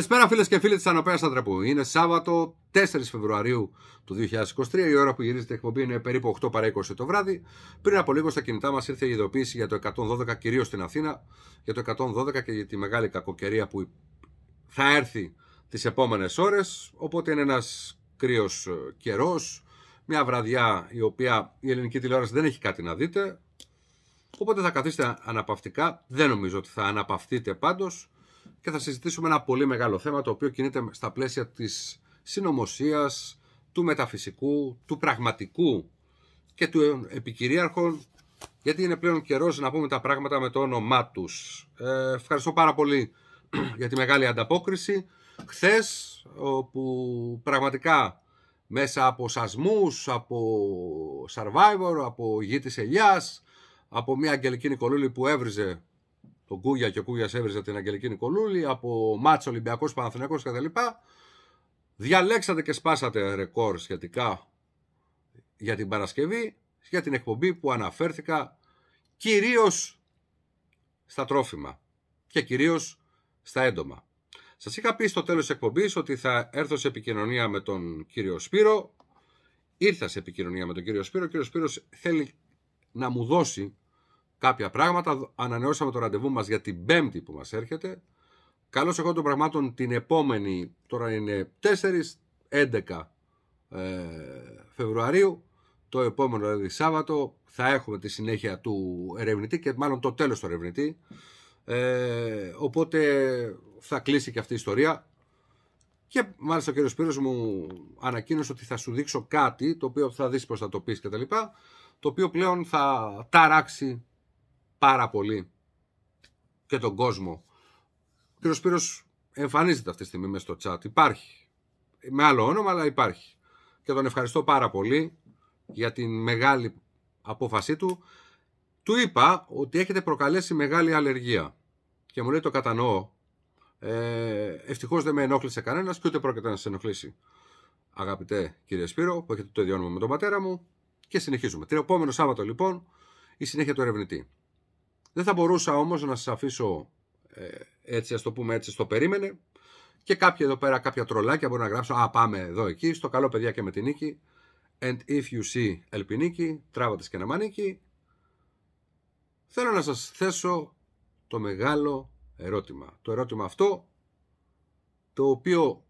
Καλησπέρα φίλες και φίλοι της Ανοπέα Αντρεπού Είναι Σάββατο 4 Φεβρουαρίου του 2023. Η ώρα που γυρίζεται η εκπομπή είναι περίπου 8 παρα 20 το βράδυ. Πριν από λίγο στα κινητά μας ήρθε η ειδοποίηση για το 112, κυρίως στην Αθήνα, για το 112 και για τη μεγάλη κακοκαιρία που θα έρθει τις επόμενες ώρες. Οπότε είναι ένας κρύος ε, καιρός. Μια βραδιά η οποία η ελληνική τηλεόραση δεν έχει κάτι να δείτε. Οπότε θα καθίσετε αναπαυτικά. Δεν νομίζω ότι θα αναπαυτείτε πάντως και θα συζητήσουμε ένα πολύ μεγάλο θέμα το οποίο κινείται στα πλαίσια της συνωμοσίας, του μεταφυσικού, του πραγματικού και του επικυρίαρχων γιατί είναι πλέον καιρός να πούμε τα πράγματα με το όνομά τους. Ε, ευχαριστώ πάρα πολύ για τη μεγάλη ανταπόκριση. Χθες, όπου πραγματικά μέσα από σασμούς, από Survivor, από γη της ελιάς, από μια Αγγελική Νικολούλη που έβριζε τον Κούγια και ο Κούγιας έβριζε την Αγγελική Νικολούλη, από Μάτσο Ολυμπιακό Παναθυνιακό κτλ. Διαλέξατε και σπάσατε ρεκόρ σχετικά για την Παρασκευή, για την εκπομπή που αναφέρθηκα κυρίως στα τρόφιμα και κυρίως στα έντομα. Σας είχα πει στο τέλος της εκπομπής ότι θα έρθω σε επικοινωνία με τον κύριο Σπύρο. Ήρθα σε επικοινωνία με τον κύριο Σπύρο. Ο κύριος Σπύρος θέλει να μου δώσει κάποια πράγματα. Ανανεώσαμε το ραντεβού μας για την πέμπτη που μας έρχεται. Καλώς εγώ των πραγμάτων την επόμενη, τώρα είναι 4, 11 ε, Φεβρουαρίου. Το επόμενο δηλαδή Σάββατο θα έχουμε τη συνέχεια του ερευνητή και μάλλον το τέλος του ερευνητή. Ε, οπότε θα κλείσει και αυτή η ιστορία. Και μάλιστα ο κύριος Σπύρος μου ανακοίνωσε ότι θα σου δείξω κάτι το οποίο θα δεις πώς θα το πεις κτλ. Το οποίο πλέον θα ταράξει πάρα πολύ και τον κόσμο. Ο κύριος Σπύρος εμφανίζεται αυτή τη στιγμή μέσα στο chat. Υπάρχει. Με άλλο όνομα, αλλά υπάρχει. Και τον ευχαριστώ πάρα πολύ για την μεγάλη απόφασή του. Του είπα ότι έχετε προκαλέσει μεγάλη αλλεργία. Και μου λέει το κατανοώ. Ε, Ευτυχώς δεν με ενόχλησε κανένας και ούτε πρόκειται να σε ενοχλήσει. Αγαπητέ κύριε Σπύρο, που έχετε το ίδιο όνομα με τον πατέρα μου. Και συνεχίζουμε. Την Σάββατο λοιπόν η συνέχεια του ερευνητή. Δεν θα μπορούσα όμως να σας αφήσω ε, έτσι, ας το πούμε έτσι, στο περίμενε. Και κάποιοι εδώ πέρα, κάποια τρολάκια μπορεί να γράψω. Α, πάμε εδώ εκεί. Στο καλό παιδιά και με την νίκη. And if you see ελπινίκη, τράβατες και να μανίκη. Θέλω να σας θέσω το μεγάλο ερώτημα. Το ερώτημα αυτό, το οποίο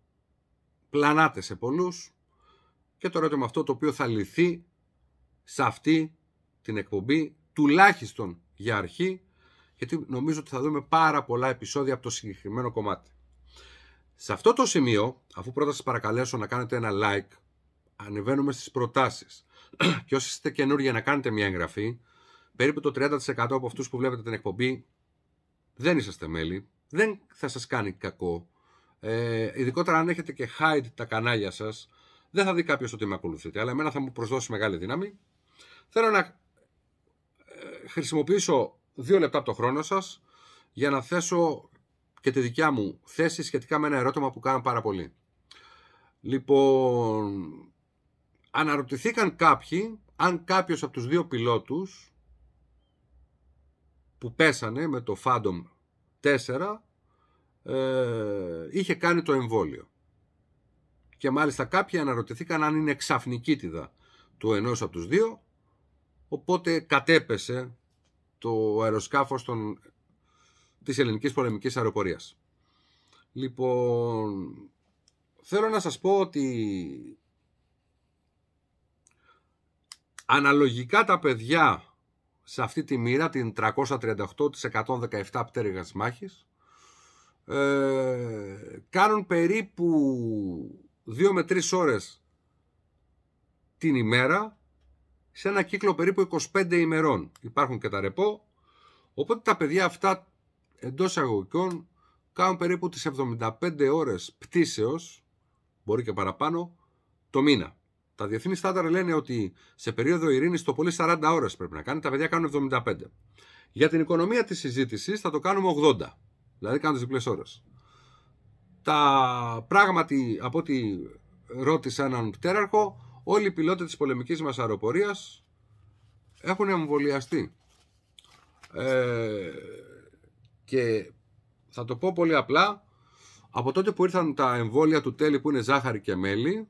πλανάται σε πολλούς και το ερώτημα αυτό το οποίο θα λυθεί σε αυτή την εκπομπή τουλάχιστον για αρχή, γιατί νομίζω ότι θα δούμε πάρα πολλά επεισόδια από το συγκεκριμένο κομμάτι. Σε αυτό το σημείο, αφού πρώτα σας παρακαλέσω να κάνετε ένα like, ανεβαίνουμε στις προτάσεις. και όσοι είστε καινούργια να κάνετε μια εγγραφή, περίπου το 30% από αυτούς που βλέπετε την εκπομπή δεν είσαστε μέλη, δεν θα σας κάνει κακό. Ε, ειδικότερα αν έχετε και hide τα κανάλια σας, δεν θα δει κάποιος ότι με ακολουθείτε, αλλά εμένα θα μου προσδώσει μεγάλη δύναμη. Θέλω να χρησιμοποιήσω δύο λεπτά από το χρόνο σας για να θέσω και τη δικιά μου θέση σχετικά με ένα ερώτημα που κάνω πάρα πολύ. Λοιπόν, αναρωτηθήκαν κάποιοι αν κάποιος από τους δύο πιλότους που πέσανε με το Phantom 4 ε, είχε κάνει το εμβόλιο. Και μάλιστα κάποιοι αναρωτηθήκαν αν είναι ξαφνική τίδα του ενός από τους δύο Οπότε κατέπεσε το αεροσκάφος των... της ελληνικής πολεμικής αεροπορίας. Λοιπόν, θέλω να σας πω ότι αναλογικά τα παιδιά σε αυτή τη μοίρα, την 338 της 117 πτέρυγας μάχης, ε, κάνουν περίπου 2 με 3 ώρες την ημέρα σε ένα κύκλο περίπου 25 ημερών. Υπάρχουν και τα ρεπό, οπότε τα παιδιά αυτά εντός αγωγικών κάνουν περίπου τις 75 ώρες πτήσεως, μπορεί και παραπάνω, το μήνα. Τα διεθνή στάνταρ λένε ότι σε περίοδο ειρήνης το πολύ 40 ώρες πρέπει να κάνει, τα παιδιά κάνουν 75. Για την οικονομία της συζήτησης θα το κάνουμε 80, δηλαδή κάνουν τις διπλές ώρες. Τα πράγματι, από ό,τι ρώτησα έναν πτέραρχο, Όλοι οι πιλότοι της πολεμικής μας αεροπορίας έχουν εμβολιαστεί. Ε, και θα το πω πολύ απλά, από τότε που ήρθαν τα εμβόλια του τέλη που είναι ζάχαρη και μέλι,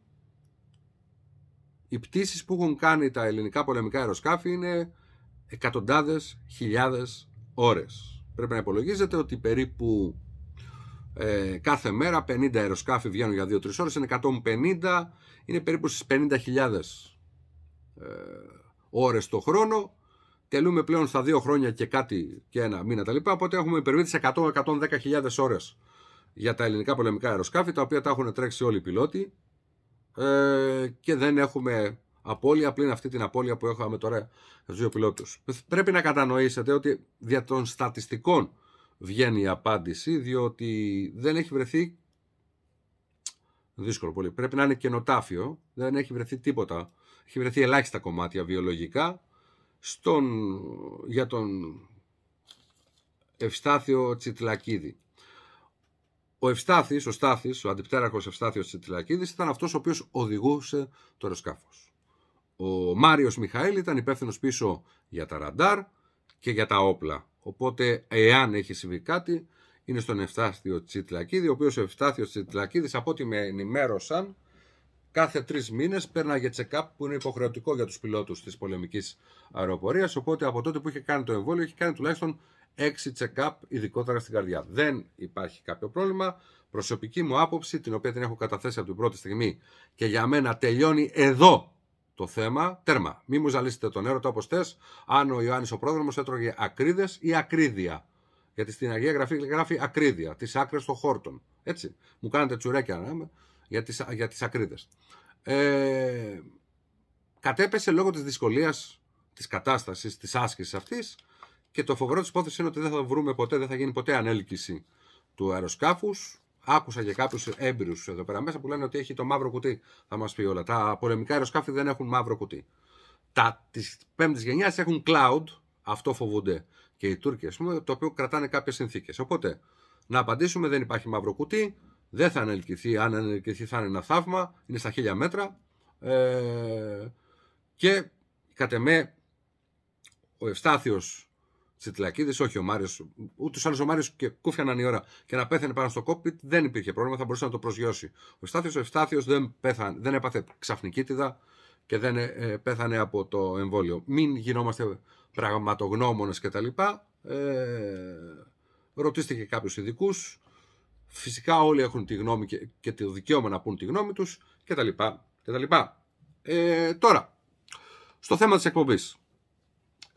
οι πτήσεις που έχουν κάνει τα ελληνικά πολεμικά αεροσκάφη είναι εκατοντάδες χιλιάδες ώρες. Πρέπει να υπολογίζετε ότι περίπου ε, κάθε μέρα 50 αεροσκάφη βγαίνουν για 2-3 ώρες, είναι 150, είναι περίπου στις 50.000 ε, ώρες το χρόνο. Τελούμε πλέον στα 2 χρόνια και κάτι και ένα μήνα τα λοιπά, οπότε έχουμε υπερβεί τις 100-110.000 ώρες για τα ελληνικά πολεμικά αεροσκάφη, τα οποία τα έχουν τρέξει όλοι οι πιλότοι ε, και δεν έχουμε απώλεια πλην αυτή την απώλεια που έχουμε τώρα στους δύο πιλότους. Πρέπει να κατανοήσετε ότι δια των στατιστικών βγαίνει η απάντηση, διότι δεν έχει βρεθεί. Δύσκολο πολύ. Πρέπει να είναι καινοτάφιο. Δεν έχει βρεθεί τίποτα. Έχει βρεθεί ελάχιστα κομμάτια βιολογικά στον, για τον Ευστάθιο Τσιτλακίδη. Ο Ευστάθης, ο Στάθης, ο αντιπτέραρχος Ευστάθιος Τσιτλακίδης, ήταν αυτός ο οποίος οδηγούσε το αεροσκάφος. Ο Μάριος Μιχαήλ ήταν υπεύθυνος πίσω για τα ραντάρ, και για τα όπλα. Οπότε, εάν έχει συμβεί κάτι, είναι στον Εφτάθιο Τσιτλακίδη, ο οποίος ο Εφτάθιο Τσιτλακίδης, από ό,τι με ενημέρωσαν, κάθε τρεις μήνες πέρναγε check-up που είναι υποχρεωτικό για τους πιλότους της πολεμικής αεροπορίας. Οπότε, από τότε που είχε κάνει το εμβόλιο, έχει κάνει τουλάχιστον τουλάχιστον check-up, ειδικότερα στην καρδιά. Δεν υπάρχει κάποιο πρόβλημα. Προσωπική μου άποψη, την οποία την έχω καταθέσει από την πρώτη στιγμή και για μένα τελειώνει εδώ το θέμα τέρμα. Μη μου ζαλίσετε τον έρωτα όπως θες, αν ο Ιωάννης ο πρόδρομος έτρωγε ακρίδες ή ακρίδια. Γιατί στην Αγία Γραφή γράφει ακρίδια, τις άκρες των χόρτων. Έτσι. Μου κάνετε τσουρέκια να για τις για τις ακρίδες. Ε, κατέπεσε λόγω της δυσκολίας της κατάστασης, της άσκησης αυτής και το φοβερό της υπόθεση είναι ότι δεν θα βρούμε ποτέ, δεν θα γίνει ποτέ ανέλκυση του αεροσκάφους Άκουσα για κάποιους έμπειρους εδώ πέρα μέσα που λένε ότι έχει το μαύρο κουτί. Θα μας πει όλα. Τα πολεμικά αεροσκάφη δεν έχουν μαύρο κουτί. Τα της πέμπτης γενιάς έχουν cloud, αυτό φοβούνται και οι Τούρκοι, ας πούμε, το οποίο κρατάνε κάποιες συνθήκες. Οπότε, να απαντήσουμε, δεν υπάρχει μαύρο κουτί, δεν θα ανελκυθεί. Αν ανελκυθεί, θα είναι ένα θαύμα, είναι στα χίλια μέτρα. Ε, και κατ' εμέ, ο Ευστάθιος Τσιτλακίδη, όχι ο Μάριος. Ούτως άλλως ο Μάριος και κούφιαναν η ώρα και να πέθανε πάνω στο κόπιτ δεν υπήρχε πρόβλημα, θα μπορούσε να το προσγειώσει. Ο Στάθιος ο Ευστάθιος δεν, πέθανε, δεν έπαθε ξαφνικίτιδα και δεν ε, ε πέθανε από το εμβόλιο. Μην γινόμαστε πραγματογνώμονες κτλ. Ε, ρωτήστε κάποιους ειδικούς. Φυσικά όλοι έχουν τη γνώμη και, και το δικαίωμα να πούν τη γνώμη τους κτλ. κτλ. Ε, τώρα, στο θέμα της εκπομπής.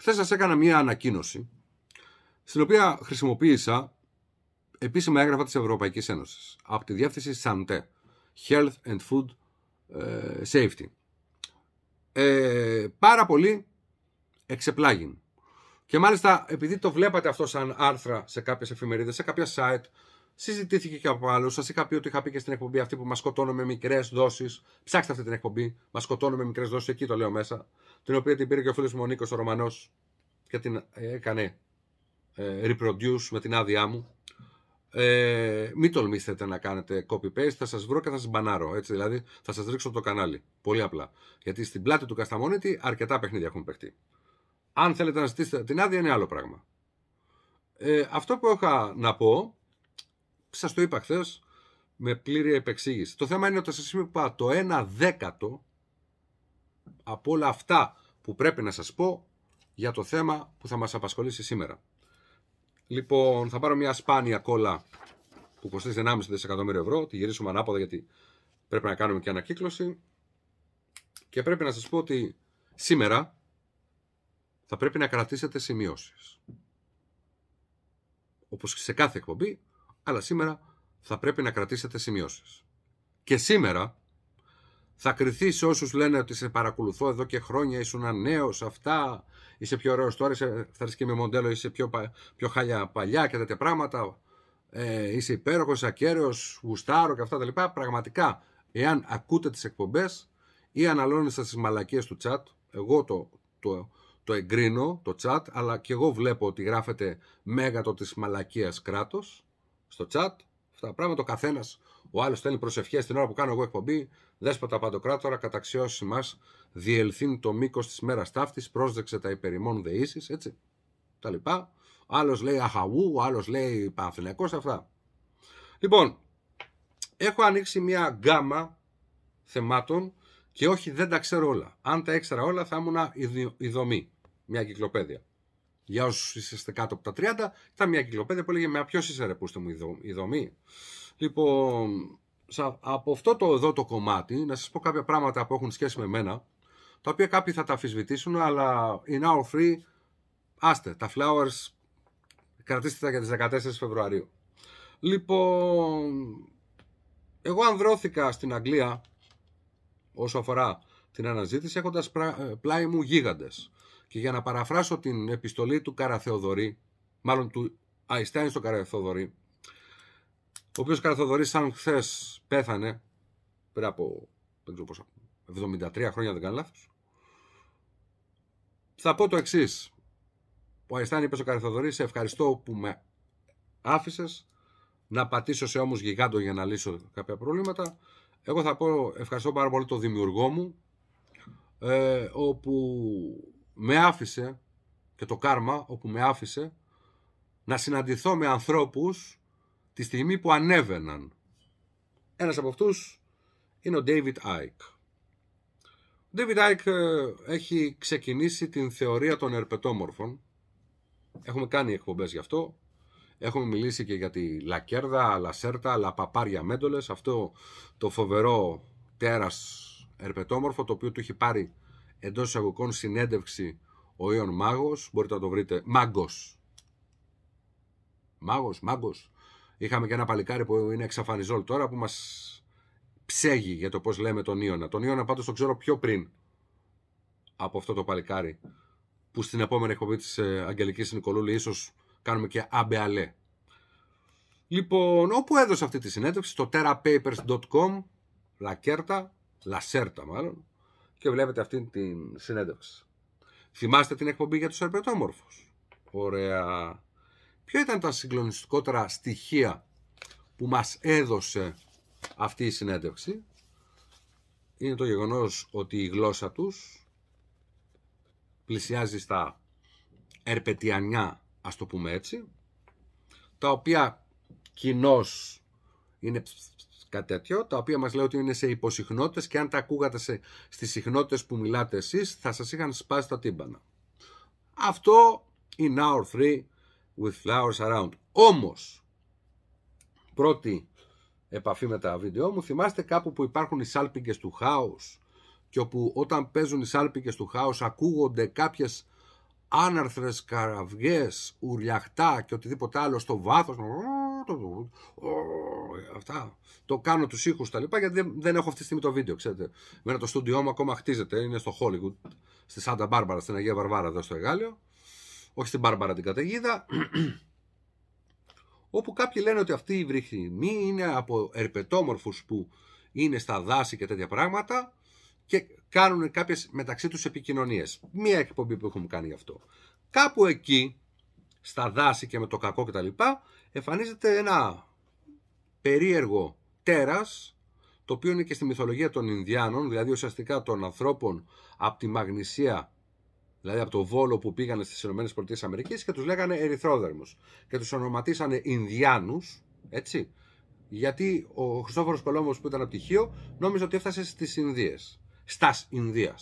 Χθες σας έκανα μία ανακοίνωση, στην οποία χρησιμοποίησα επίσημα έγγραφα της Ευρωπαϊκής Ένωσης από τη διεύθυνση ΣΑΝΤΕ, Health and Food ε, Safety. Ε, πάρα πολύ εξεπλάγιν. Και μάλιστα επειδή το βλέπατε αυτό σαν άρθρα σε κάποιες εφημερίδες, σε κάποια site, συζητήθηκε και από άλλους. Σας είχα πει ότι είχα πει και στην εκπομπή αυτή που μας σκοτώνουν με μικρές δόσεις. Ψάξτε αυτή την εκπομπή, μας σκοτώνουν με μικρές δόσεις, εκεί το λέω μέσα την οποία την πήρε και ο φίλος μου ο Νίκος ο Ρωμανός και την ε, έκανε ε, reproduce με την άδειά μου. Ε, μην τολμήσετε να κάνετε copy-paste, θα σας βρω και θα σας μπανάρω. Έτσι, δηλαδή θα σας ρίξω το κανάλι. Πολύ απλά. Γιατί στην πλάτη του Κασταμόνιτη αρκετά παιχνίδια έχουν παιχτεί. Αν θέλετε να ζητήσετε την άδεια είναι άλλο πράγμα. Ε, αυτό που είχα να πω, σας το είπα χθες με πλήρη επεξήγηση. Το θέμα είναι ότι σας σα το 1 δέκατο από όλα αυτά που πρέπει να σας πω για το θέμα που θα μας απασχολήσει σήμερα. Λοιπόν, θα πάρω μια σπάνια κόλλα που κοστίζει 1,5 δισεκατομμύριο ευρώ, τη γυρίσουμε ανάποδα γιατί πρέπει να κάνουμε και ανακύκλωση και πρέπει να σας πω ότι σήμερα θα πρέπει να κρατήσετε σημειώσεις. Όπως σε κάθε εκπομπή, αλλά σήμερα θα πρέπει να κρατήσετε σημειώσεις. Και σήμερα θα κρυθείς σε όσους λένε ότι σε παρακολουθώ εδώ και χρόνια, ήσουν νέος, αυτά, είσαι πιο ωραίος τώρα, είσαι, θα και με μοντέλο, είσαι πιο, πιο χάλια παλιά και τέτοια πράγματα. Ε, είσαι υπέροχος, ακέραιος, γουστάρο και αυτά τα λοιπά. Πραγματικά, εάν ακούτε τις εκπομπές ή αναλώνεστε στις μαλακίες του chat, εγώ το, το, το εγκρίνω, το chat, αλλά και εγώ βλέπω ότι γράφεται μέγατο της μαλακίας κράτος στο chat. Αυτά τα πράγματα ο καθένας ο άλλος στέλνει προσευχές την ώρα που κάνω εγώ εκπομπή. Δέσποτα παντοκράτορα, καταξιώσεις μας, διελθύν το μήκος της μέρας ταύτης, πρόσδεξε τα υπερημών δεήσει, έτσι. Τα λοιπά. Άλλος λέει Αχαού, άλλος λέει Παναθυνιακό, αυτά. Λοιπόν, έχω ανοίξει μια γκάμα θεμάτων και όχι δεν τα ξέρω όλα. Αν τα ήξερα όλα θα ήμουν η δομή, μια κυκλοπαίδεια. Για όσους είστε κάτω από τα 30, ήταν μια κυκλοπαίδια που έλεγε Με ποιος είσαι, ρε, μου, η δομή. Λοιπόν, από αυτό το εδώ το κομμάτι, να σας πω κάποια πράγματα που έχουν σχέση με μένα, τα οποία κάποιοι θα τα αφισβητήσουν, αλλά in our free, άστε, τα flowers κρατήστε τα για τις 14 Φεβρουαρίου. Λοιπόν, εγώ ανδρώθηκα στην Αγγλία όσο αφορά την αναζήτηση έχοντας ε, πλάι μου γίγαντες. Και για να παραφράσω την επιστολή του Καραθεοδωρή, μάλλον του Αϊστάιν στο Καραθεοδωρή, ο οποίος Καραθοδωρής σαν χθες πέθανε πριν από 73 χρόνια δεν κάνω λάθος θα πω το εξής. ο Αϊστάνη είπε στο Καρυθοδωρή, σε ευχαριστώ που με άφησες να πατήσω σε όμως γιγάντο για να λύσω κάποια προβλήματα εγώ θα πω ευχαριστώ πάρα πολύ το δημιουργό μου ε, όπου με άφησε και το κάρμα όπου με άφησε να συναντηθώ με ανθρώπους τη στιγμή που ανέβαιναν. Ένας από αυτούς είναι ο David Icke. Ο David Icke ε, έχει ξεκινήσει την θεωρία των ερπετόμορφων. Έχουμε κάνει εκπομπές γι' αυτό. Έχουμε μιλήσει και για τη Λακέρδα, Λασέρτα, Λαπαπάρια Μέντολες. Αυτό το φοβερό τέρας ερπετόμορφο το οποίο του έχει πάρει εντός εισαγωγικών συνέντευξη ο Ιων Μάγος. Μπορείτε να το βρείτε. Μάγκος. Μάγος, Μάγκος. Είχαμε και ένα παλικάρι που είναι εξαφανιζόλ τώρα που μας ψέγει για το πώς λέμε τον Ιωνα. Τον Ιωνα πάντως τον ξέρω πιο πριν από αυτό το παλικάρι. Που στην επόμενη εκπομπή της ε, Αγγελικής Νικολούλη ίσως κάνουμε και αμπεαλέ. Λοιπόν, όπου έδωσε αυτή τη συνέντευξη, στο terapapers.com, λακέρτα, λασέρτα μάλλον, και βλέπετε αυτή τη συνέντευξη. Θυμάστε την εκπομπή για τους αρπετόμορφους. Ωραία. Ποια ήταν τα συγκλονιστικότερα στοιχεία που μας έδωσε αυτή η συνέντευξη είναι το γεγονός ότι η γλώσσα τους πλησιάζει στα ερπετιανιά, ας το πούμε έτσι, τα οποία κοινώς είναι κάτι τέτοιο, τα οποία μας λέει ότι είναι σε υποσυχνότητες και αν τα ακούγατε σε, στις συχνότητες που μιλάτε εσείς θα σας είχαν σπάσει τα τύμπανα. Αυτό η our with flowers around. Όμως, πρώτη επαφή με τα βίντεο μου, θυμάστε κάπου που υπάρχουν οι σάλπικες του χάους και όπου όταν παίζουν οι σάλπικες του χάους ακούγονται κάποιες άναρθρες καραυγές, ουρλιαχτά και οτιδήποτε άλλο στο βάθος. Αυτά. Το κάνω τους ήχους τα λοιπά γιατί δεν έχω αυτή τη στιγμή το βίντεο, ξέρετε. Μένα το στούντιό μου ακόμα χτίζεται, είναι στο Hollywood, στη Σάντα Μπάρμπαρα, στην Αγία Βαρβάρα εδώ στο Εγάλιο όχι στην Μπάρμπαρα την καταιγίδα, όπου κάποιοι λένε ότι αυτή η μη είναι από ερπετόμορφους που είναι στα δάση και τέτοια πράγματα και κάνουν κάποιες μεταξύ τους επικοινωνίες. Μία εκπομπή που έχουμε κάνει γι' αυτό. Κάπου εκεί, στα δάση και με το κακό κτλ. εμφανίζεται ένα περίεργο τέρας, το οποίο είναι και στη μυθολογία των Ινδιάνων, δηλαδή ουσιαστικά των ανθρώπων από τη Μαγνησία δηλαδή από το Βόλο που πήγανε στις ΗΠΑ και τους λέγανε Ερυθρόδερμου και τους ονοματίσανε Ινδιάνους, έτσι. Γιατί ο Χριστόφορος Κολόμπο που ήταν από τυχείο νόμιζε ότι έφτασε στις Ινδίες. Στας Ινδίας.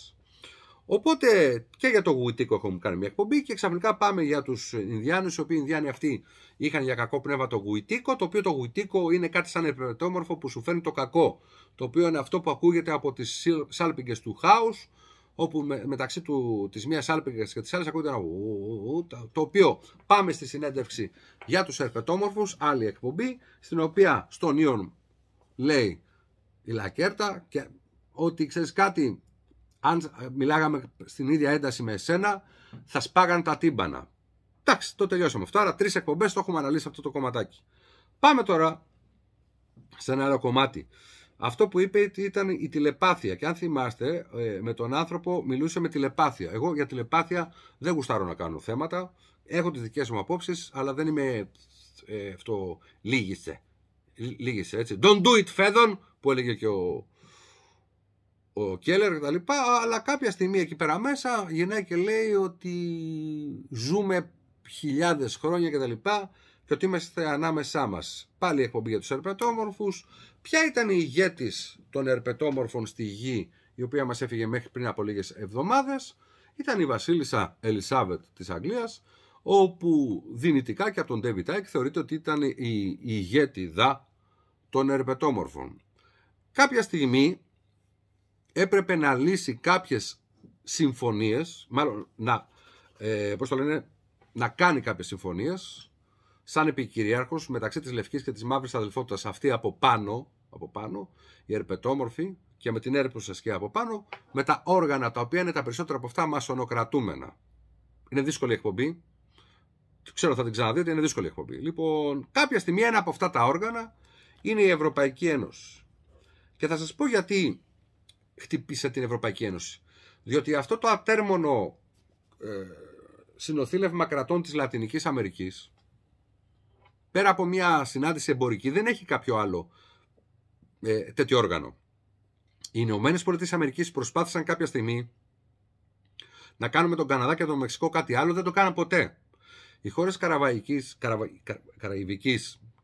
Οπότε και για το Γουιτίκο έχουμε κάνει μια εκπομπή και ξαφνικά πάμε για τους Ινδιάνους, οι οποίοι οι Ινδιάνοι αυτοί είχαν για κακό πνεύμα το Γουιτίκο, το οποίο το Γουιτίκο είναι κάτι σαν επιμετώμορφο που σου φέρνει το κακό, το οποίο είναι αυτό που ακούγεται από τις σάλπιγγες του χάους, όπου μεταξύ του, της μίας άλπηγας και της άλλης ακούγεται ένα το οποίο πάμε στη συνέντευξη για τους ερπετόμορφους, άλλη εκπομπή, στην οποία στον Ιων λέει η Λακέρτα και ότι ξέρεις κάτι, αν μιλάγαμε στην ίδια ένταση με εσένα, θα σπάγαν τα τύμπανα. Εντάξει, το τελειώσαμε αυτό. Άρα, τρεις εκπομπές το έχουμε αναλύσει αυτό το κομματάκι. Πάμε τώρα σε ένα άλλο κομμάτι αυτό που είπε ήταν η τηλεπάθεια. Και αν θυμάστε, ε, με τον άνθρωπο μιλούσε με τηλεπάθεια. Εγώ για τηλεπάθεια δεν γουστάρω να κάνω θέματα. Έχω τις δικές μου απόψεις, αλλά δεν είμαι ε, αυτό. Λίγησε. Λίγησε έτσι. Don't do it, φέδον, που έλεγε και ο, ο Κέλλερ κτλ. Αλλά κάποια στιγμή εκεί πέρα μέσα γυρνάει και λέει ότι ζούμε χιλιάδες χρόνια κτλ. Και, και ότι είμαστε ανάμεσά μας. Πάλι εκπομπή για τους ερπετόμορφους. Ποια ήταν η ηγέτης των ερπετόμορφων στη γη, η οποία μας έφυγε μέχρι πριν από λίγες εβδομάδες, ήταν η βασίλισσα Ελισάβετ της Αγγλίας, όπου δυνητικά και από τον Ντέβι Τάικ θεωρείται ότι ήταν η, η των ερπετόμορφων. Κάποια στιγμή έπρεπε να λύσει κάποιες συμφωνίες, μάλλον να, ε, πώς το να κάνει κάποιες συμφωνίες σαν επικυριάρχος μεταξύ της λευκής και της μαύρης αδελφότητας, αυτή από πάνω, από πάνω, η ερπετόμορφη και με την σα και από πάνω, με τα όργανα τα οποία είναι τα περισσότερα από αυτά μασονοκρατούμενα. Είναι δύσκολη εκπομπή. Ξέρω θα την ξαναδείτε, είναι δύσκολη εκπομπή. Λοιπόν, κάποια στιγμή ένα από αυτά τα όργανα είναι η Ευρωπαϊκή Ένωση. Και θα σας πω γιατί χτυπήσε την Ευρωπαϊκή Ένωση. Διότι αυτό το ατέρμονο ε, συνοθήλευμα κρατών της Λατινικής Αμερικής πέρα από μια συνάντηση εμπορική, δεν έχει κάποιο άλλο ε, τέτοιο όργανο. Οι Ηνωμένες Πολιτείες Αμερικής προσπάθησαν κάποια στιγμή να κάνουν με τον Καναδά και τον Μεξικό κάτι άλλο, δεν το κάναν ποτέ. Οι χώρες Καραβαϊκής,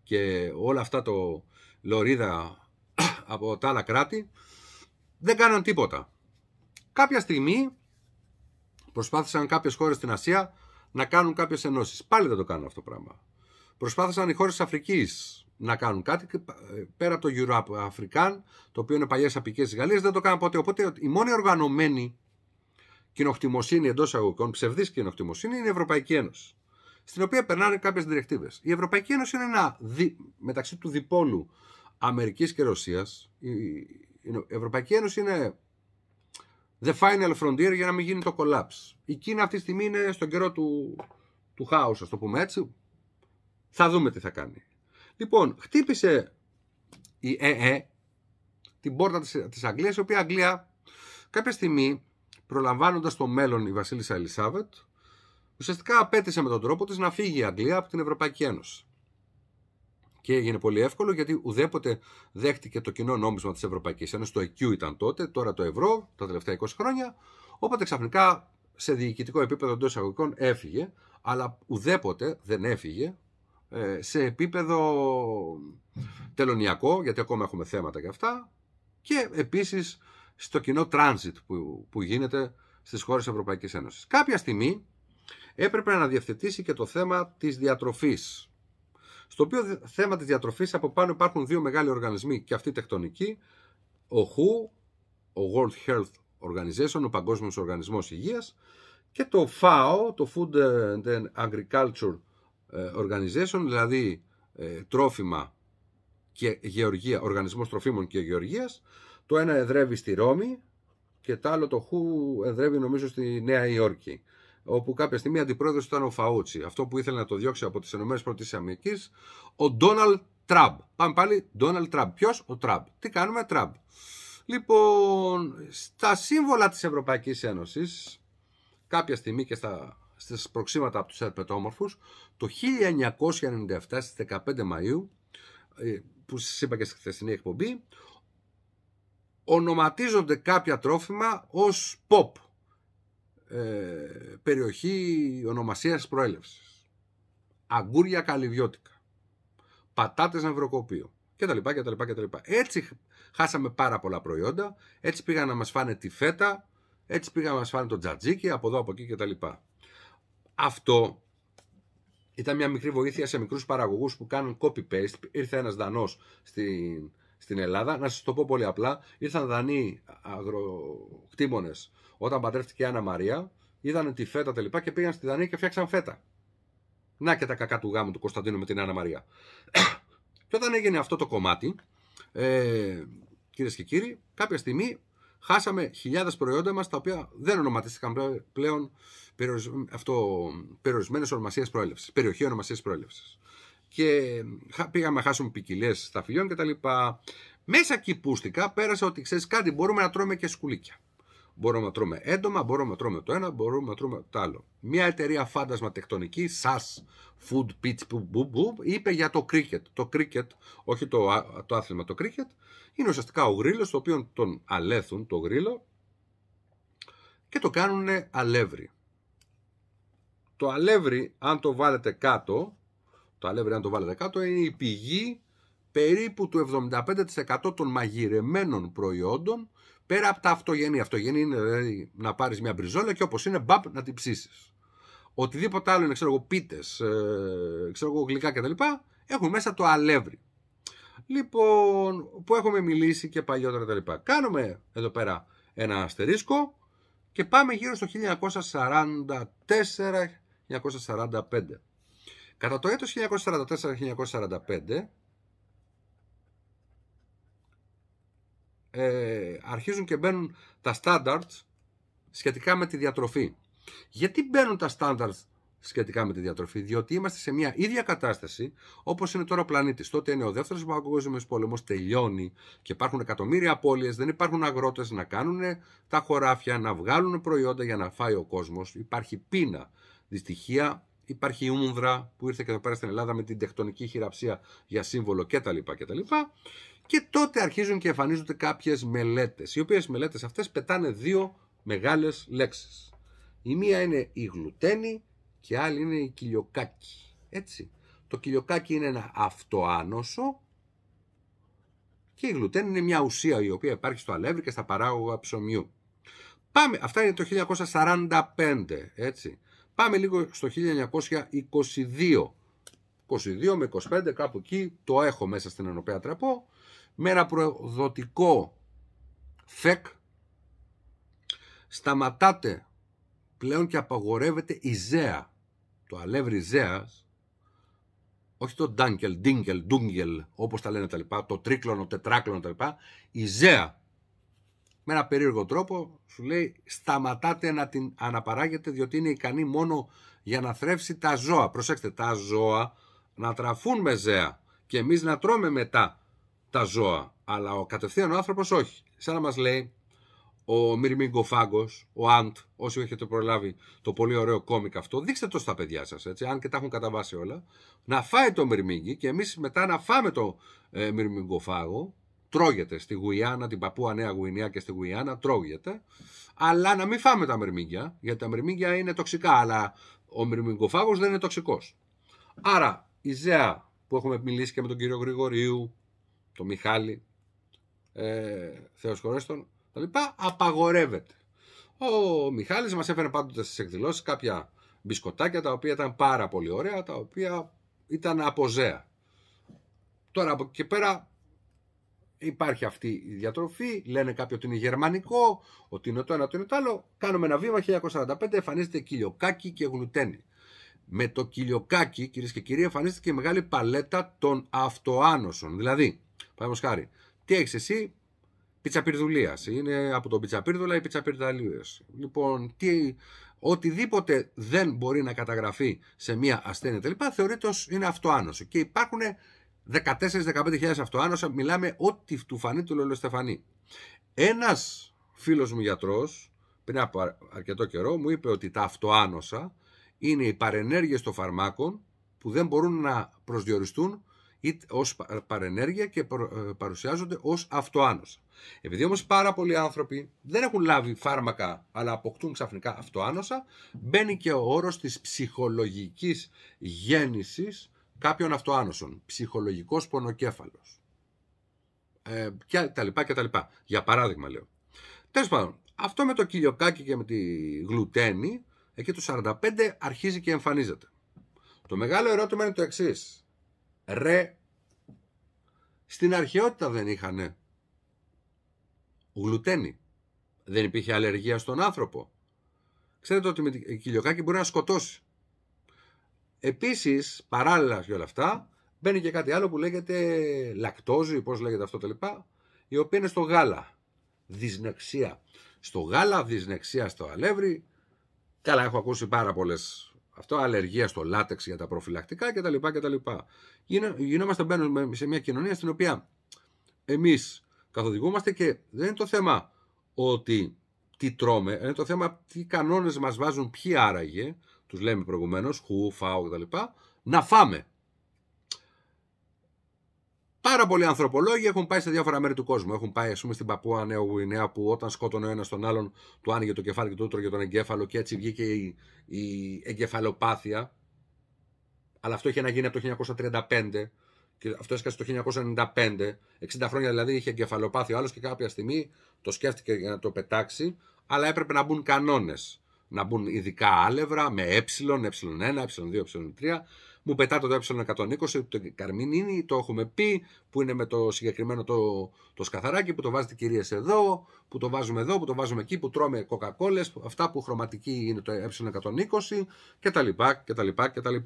και όλα αυτά το λωρίδα από τα άλλα κράτη δεν κάναν τίποτα. Κάποια στιγμή προσπάθησαν κάποιες χώρες στην Ασία να κάνουν κάποιες ενώσεις. Πάλι δεν το κάνουν αυτό το πράγμα. Προσπάθησαν οι χώρες της Αφρικής να κάνουν κάτι. Ε, πέρα από το Euro African, το οποίο είναι παλιές απικέ της Γαλλίας, δεν το κάνουν ποτέ. Οπότε η μόνη οργανωμένη κοινοχτημοσύνη εντός αγωγικών, ψευδής κοινοχτημοσύνη, είναι η Ευρωπαϊκή Ένωση. Στην οποία περνάνε κάποιες διεκτίβες. Η Ευρωπαϊκή Ένωση είναι ένα μεταξύ του διπόλου Αμερικής και Ρωσίας. Η... η Ευρωπαϊκή Ένωση είναι the final frontier για να μην γίνει το collapse. Η Κίνα αυτή τη στιγμή είναι στον καιρό του, του χάους, ας το πούμε έτσι. Θα δούμε τι θα κάνει. Λοιπόν, χτύπησε η ΕΕ την πόρτα της, της Αγγλίας, η οποία Αγγλία κάποια στιγμή προλαμβάνοντας το μέλλον η Βασίλισσα Ελισάβετ, ουσιαστικά απέτησε με τον τρόπο της να φύγει η Αγγλία από την Ευρωπαϊκή Ένωση. Και έγινε πολύ εύκολο γιατί ουδέποτε δέχτηκε το κοινό νόμισμα της Ευρωπαϊκής Ένωσης, το EQ ήταν τότε, τώρα το ευρώ, τα τελευταία 20 χρόνια, όποτε ξαφνικά σε διοικητικό επίπεδο εντός εισαγωγικών έφυγε, αλλά ουδέποτε δεν έφυγε ε, σε επίπεδο τελωνιακό, γιατί ακόμα έχουμε θέματα και αυτά, και επίσης στο κοινό transit που, που γίνεται στις χώρες της Ευρωπαϊκής Ένωσης. Κάποια στιγμή έπρεπε να διευθετήσει και το θέμα της διατροφής. Στο οποίο θέμα της διατροφής από πάνω υπάρχουν δύο μεγάλοι οργανισμοί και αυτοί τεκτονικοί, ο WHO, ο World Health Organization, ο Παγκόσμιος Οργανισμός Υγείας, και το FAO, το Food and Agriculture ε, organization, δηλαδή ε, τρόφιμα και γεωργία, οργανισμός τροφίμων και γεωργίας. Το ένα εδρεύει στη Ρώμη και το άλλο το Χου εδρεύει νομίζω στη Νέα Υόρκη όπου κάποια στιγμή αντιπρόεδρος ήταν ο Φαούτσι, αυτό που ήθελε να το διώξει από τις ΗΠΑ, ο Ντόναλτ Τραμπ. Πάμε πάλι, Ντόναλτ Τραμπ. Ποιος, ο Τραμπ. Τι κάνουμε, Τραμπ. Λοιπόν, στα σύμβολα της Ευρωπαϊκής Ένωσης, κάποια στιγμή και στα στις προξήματα από τους Ερπετόμορφους το 1997 στις 15 Μαΐου ε, που σας είπα και στη χθεσινή εκπομπή ονοματίζονται κάποια τρόφιμα ως pop ε, περιοχή ονομασίας προέλευσης αγγούρια καλυβιώτικα πατάτες νευροκοπείο κτλ, κτλ, Έτσι χάσαμε πάρα πολλά προϊόντα, έτσι πήγαν να μας φάνε τη φέτα, έτσι πήγαν να μας φάνε το τζατζίκι από εδώ από εκεί κτλ. Αυτό ήταν μια μικρή βοήθεια σε μικρούς παραγωγούς που κάνουν copy-paste. Ήρθε ένας Δανός στην, στην Ελλάδα. Να σας το πω πολύ απλά. Ήρθαν Δανείοι αγροκτήμονες όταν παντρεύτηκε η Άννα Μαρία. Είδαν τη φέτα τελικά και πήγαν στη Δανία και φτιάξαν φέτα. Να και τα κακά του γάμου του Κωνσταντίνου με την Άννα Μαρία. και όταν έγινε αυτό το κομμάτι, ε, κυρίες και κύριοι, κάποια στιγμή χάσαμε χιλιάδες προϊόντα μας τα οποία δεν ονοματίστηκαν πλέον περιορισμένες ονομασίες προέλευσης, περιοχή ονομασία προέλευσης Και πήγαμε να χάσουμε ποικιλίες σταφυλιών κτλ. Μέσα κυπούστηκα πέρασε ότι ξέρεις κάτι, μπορούμε να τρώμε και σκουλίκια. Μπορούμε να τρώμε έντομα, μπορούμε να τρώμε το ένα, μπορούμε να τρώμε το άλλο. Μια εταιρεία φάντασμα τεκτονική, SAS Food Pitch που, είπε για το κρίκετ. Το κρίκετ, όχι το, το άθλημα το κρίκετ, είναι ουσιαστικά ο γρίλο, το οποίο τον αλέθουν, το γρίλο, και το κάνουν αλεύρι. Το αλεύρι, αν το βάλετε κάτω, το αλεύρι, αν το βάλετε κάτω, είναι η πηγή περίπου του 75% των μαγειρεμένων προϊόντων Πέρα από τα αυτογενή. Αυτογενή είναι δηλαδή να πάρεις μια μπριζόλα και όπως είναι, μπαπ, να την ψήσεις. Οτιδήποτε άλλο είναι, ξέρω εγώ, πίτες, ε, ξέρω εγώ, γλυκά κτλ. Έχουν μέσα το αλεύρι. Λοιπόν, που έχουμε μιλήσει και παλιότερα κτλ. Κάνουμε εδώ πέρα ένα αστερίσκο και πάμε γύρω στο 1944-1945. Κατά το έτος 1944-1945 ε, αρχίζουν και μπαίνουν τα standards σχετικά με τη διατροφή. Γιατί μπαίνουν τα standards σχετικά με τη διατροφή, διότι είμαστε σε μια ίδια κατάσταση όπως είναι τώρα ο πλανήτης. Τότε είναι ο δεύτερος παγκόσμιος πόλεμος, τελειώνει και υπάρχουν εκατομμύρια απώλειες, δεν υπάρχουν αγρότες να κάνουν τα χωράφια, να βγάλουν προϊόντα για να φάει ο κόσμος. Υπάρχει πείνα, δυστυχία, υπάρχει η Ούνδρα που ήρθε και εδώ πέρα στην Ελλάδα με την τεκτονική χειραψία για σύμβολο κτλ. κτλ. Και τότε αρχίζουν και εμφανίζονται κάποιες μελέτες, οι οποίες μελέτες αυτές πετάνε δύο μεγάλες λέξεις. Η μία είναι η γλουτένη και η άλλη είναι η κυλιοκάκι. Έτσι. Το κοιλιοκάκι είναι ένα αυτοάνωσο και η γλουτένη είναι μια ουσία η οποία υπάρχει στο αλεύρι και στα παράγωγα ψωμιού. Πάμε, αυτά είναι το 1945, έτσι. Πάμε λίγο στο 1922. 22 με 25, κάπου εκεί, το έχω μέσα στην Ενωπέα Τραπώ με ένα προδοτικό φεκ σταματάτε πλέον και απαγορεύεται η ΖΕΑ, το αλεύρι ΖΕΑς, όχι το ντάνκελ, ντίνκελ, ντούγκελ, όπως τα λένε τα λοιπά, το τρίκλωνο, τετράκλωνο τα λοιπά, η ΖΕΑ με ένα περίεργο τρόπο σου λέει σταματάτε να την αναπαράγετε διότι είναι ικανή μόνο για να θρέψει τα ζώα. Προσέξτε, τα ζώα να τραφούν με ζέα και εμείς να τρώμε μετά τα ζώα. Αλλά ο κατευθείαν ο άνθρωπος όχι. Σαν να μας λέει ο Μυρμίγκο ο Αντ, όσοι έχετε προλάβει το πολύ ωραίο κόμικ αυτό, δείξτε το στα παιδιά σας, έτσι, αν και τα έχουν καταβάσει όλα, να φάει το Μυρμίγκι και εμείς μετά να φάμε το ε, Μυρμίγκο Τρώγεται στη Γουιάννα, την Παππούα Νέα Γουινιά και στη Γουιάννα, τρώγεται. Αλλά να μην φάμε τα μυρμήγκια, γιατί τα μυρμήγκια είναι τοξικά, αλλά ο μυρμικοφάγο δεν είναι τοξικός. Άρα, η ΖΕΑ που έχουμε μιλήσει και με τον κύριο Γρηγορίου, το Μιχάλη, ε, Θεός χωρέστον, τα λοιπά, απαγορεύεται. Ο Μιχάλης μας έφερε πάντοτε στις εκδηλώσεις κάποια μπισκοτάκια τα οποία ήταν πάρα πολύ ωραία, τα οποία ήταν αποζέα. Τώρα από εκεί και πέρα υπάρχει αυτή η διατροφή, λένε κάποιοι ότι είναι γερμανικό, ότι είναι το ένα, το είναι το άλλο. Κάνουμε ένα βήμα, 1945 εμφανίζεται κοιλιοκάκι και γλουτένι. Με το κοιλιοκάκι, κυρίες και κύριοι, εμφανίστηκε η μεγάλη παλέτα των αυτοάνωσων. Δηλαδή, Παραδείγματος χάρη, τι έχεις εσύ, πιτσαπυρδουλία. Είναι από τον πιτσαπύρδουλα ή πιτσαπυρδαλίδε. Λοιπόν, τι, οτιδήποτε δεν μπορεί να καταγραφεί σε μία ασθένεια κλπ. θεωρείται ως είναι αυτοάνωση. Και υπάρχουν 14-15.000 αυτοάνωσα. μιλάμε ό,τι του φανεί του λολοστεφανή. Ένας φίλος μου γιατρός, πριν από αρκετό καιρό, μου είπε ότι τα αυτοάνωσα είναι οι παρενέργειες των φαρμάκων που δεν μπορούν να προσδιοριστούν ως παρενέργεια και ε, παρουσιάζονται ως αυτοάνοσα. Επειδή όμως πάρα πολλοί άνθρωποι δεν έχουν λάβει φάρμακα αλλά αποκτούν ξαφνικά αυτοάνωσα μπαίνει και ο όρος της ψυχολογικής γέννησης κάποιων αυτοάνωσων, ψυχολογικός πονοκέφαλος ε, και τα λοιπά και τα λοιπά. Για παράδειγμα λέω. Τέλος πάντων, αυτό με το κοιλιοκάκι και με τη γλουτένη, εκεί το 45 αρχίζει και εμφανίζεται. Το μεγάλο ερώτημα είναι το εξής ρε. Στην αρχαιότητα δεν είχανε γλουτένι. Δεν υπήρχε αλλεργία στον άνθρωπο. Ξέρετε ότι με την κοιλιοκάκι μπορεί να σκοτώσει. Επίσης, παράλληλα και όλα αυτά, μπαίνει και κάτι άλλο που λέγεται λακτόζη, πώς λέγεται αυτό λοιπα η οποία είναι στο γάλα. Δυσνεξία. Στο γάλα, δυσνεξία στο αλεύρι. Καλά, έχω ακούσει πάρα πολλές αυτό αλλεργία στο λάτεξ για τα προφυλακτικά κτλ. κτλ. Γινόμαστε μπαίνουμε σε μια κοινωνία στην οποία εμείς καθοδηγούμαστε και δεν είναι το θέμα ότι τι τρώμε, είναι το θέμα τι κανόνες μας βάζουν, ποιοι άραγε, τους λέμε προηγουμένως, χου, φάου κτλ. Να φάμε. Πάρα πολλοί ανθρωπολόγοι έχουν πάει σε διάφορα μέρη του κόσμου. Έχουν πάει, ας πούμε, στην Παππούα Νέο Γουινέα που όταν σκότωνε ο ένας τον άλλον, του άνοιγε το κεφάλι και του έτρωγε τον εγκέφαλο και έτσι βγήκε η, η εγκεφαλοπάθεια. Αλλά αυτό είχε να γίνει από το 1935 και αυτό έσκασε το 1995. 60 χρόνια δηλαδή είχε εγκεφαλοπάθεια ο άλλος και κάποια στιγμή το σκέφτηκε για να το πετάξει, αλλά έπρεπε να μπουν κανόνες. Να μπουν ειδικά άλευρα με ε, ε1, ε2, ε3 μου πετάτε το ε120 το Καρμινίνι, το έχουμε πει, που είναι με το συγκεκριμένο το, το σκαθαράκι, που το βάζετε κυρίες εδώ, που το βάζουμε εδώ, που το βάζουμε εκεί, που τρώμε κοκακόλες, αυτά που χρωματική είναι το ε120 κτλ. κτλ, κτλ.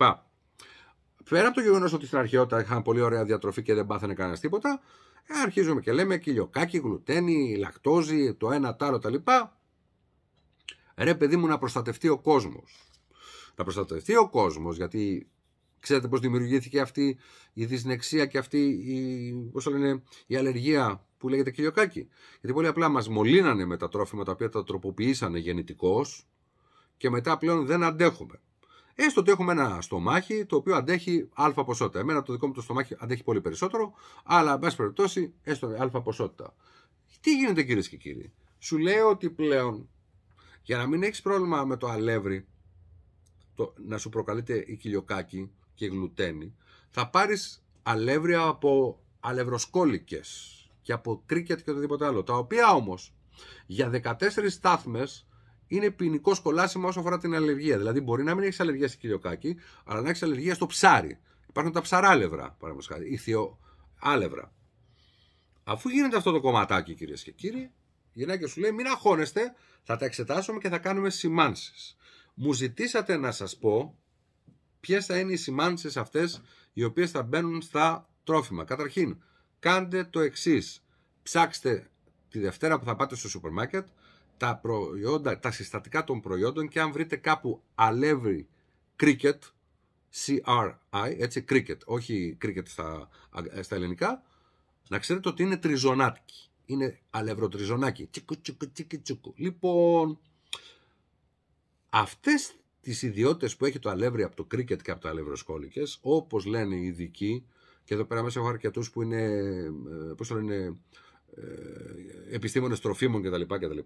Πέρα από το γεγονός ότι στην αρχαιότητα είχαν πολύ ωραία διατροφή και δεν πάθανε κανένας τίποτα, ε, αρχίζουμε και λέμε κοιλιοκάκι, γλουτένι, λακτόζι, το ένα, το άλλο τα λοιπά. Ρε παιδί μου να προστατευτεί ο κόσμος. Να προστατευτεί ο κόσμος γιατί Ξέρετε πώς δημιουργήθηκε αυτή η δυσνεξία και αυτή η, πώς λένε, η αλλεργία που λέγεται κοιλιοκάκι. Γιατί πολύ απλά μας μολύνανε με τα τρόφιμα τα οποία τα τροποποιήσανε γεννητικώς και μετά πλέον δεν αντέχουμε. Έστω ότι έχουμε ένα στομάχι το οποίο αντέχει α ποσότητα. Εμένα το δικό μου το στομάχι αντέχει πολύ περισσότερο, αλλά εν πάση περιπτώσει έστω α ποσότητα. Τι γίνεται κυρίες και κύριοι. Σου λέω ότι πλέον για να μην έχεις πρόβλημα με το αλεύρι, το, να σου προκαλείται η κοιλιοκάκι, και γλουτένη θα πάρεις αλεύρια από αλευροσκόλικες και από κρίκετ και οτιδήποτε άλλο. Τα οποία όμως για 14 στάθμες είναι ποινικό σχολάσιμο όσον αφορά την αλλεργία. Δηλαδή, μπορεί να μην έχεις αλλεργία στην Κάκη, αλλά να έχεις αλλεργία στο ψάρι. Υπάρχουν τα ψαράλευρα, παραδείγματος χάρη, αλεύρα. Αφού γίνεται αυτό το κομματάκι, κυρίες και κύριοι, η γυναίκα σου λέει: Μην αγχώνεστε, θα τα εξετάσουμε και θα κάνουμε σημάνσεις. Μου ζητήσατε να σας πω ποιες θα είναι οι σημάνσεις αυτές οι οποίες θα μπαίνουν στα τρόφιμα. Καταρχήν, κάντε το εξής. Ψάξτε τη Δευτέρα που θα πάτε στο σούπερ μάρκετ τα, προϊόντα, τα συστατικά των προϊόντων και αν βρείτε κάπου αλεύρι cricket, CRI, έτσι, cricket, όχι cricket στα, στα ελληνικά, να ξέρετε ότι είναι τριζονάκι Είναι αλευροτριζονάκι Τσικου, τσικου, τσικου, τσικου. Λοιπόν, αυτές τις ιδιότητες που έχει το αλεύρι από το κρίκετ και από τα αλευροσκόλικες, όπως λένε οι ειδικοί, και εδώ πέρα μέσα έχω αρκετούς που είναι, ε, πώς το λένε, ε, επιστήμονες τροφίμων κτλ. κτλ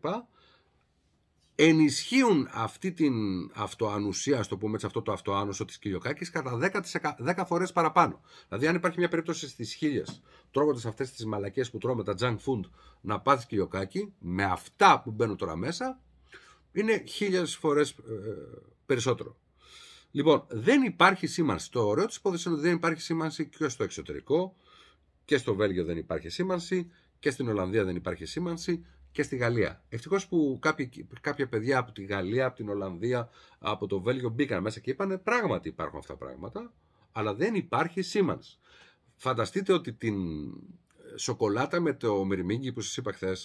ενισχύουν αυτή την αυτοανουσία, στο πούμε έτσι, αυτό το αυτοάνωσο της Κυλιοκάκη κατά 10, 10 φορές παραπάνω. Δηλαδή αν υπάρχει μια περίπτωση στις χίλιες τρώγοντας αυτές τις μαλακές που τρώμε τα junk food να πάθεις Κυλιοκάκη με αυτά που μπαίνουν τώρα μέσα είναι χίλιες φορές ε, περισσότερο. Λοιπόν, δεν υπάρχει σήμανση. Το ωραίο της υπόθεσης είναι ότι δεν υπάρχει σήμανση και στο εξωτερικό. Και στο Βέλγιο δεν υπάρχει σήμανση. Και στην Ολλανδία δεν υπάρχει σήμανση. Και στη Γαλλία. Ευτυχώς που κάποια παιδιά από τη Γαλλία, από την Ολλανδία, από το Βέλγιο μπήκαν μέσα και είπαν πράγματι υπάρχουν αυτά τα πράγματα. Αλλά δεν υπάρχει σήμανση. Φανταστείτε ότι την σοκολάτα με το μυρμήγκι που σας είπα χθες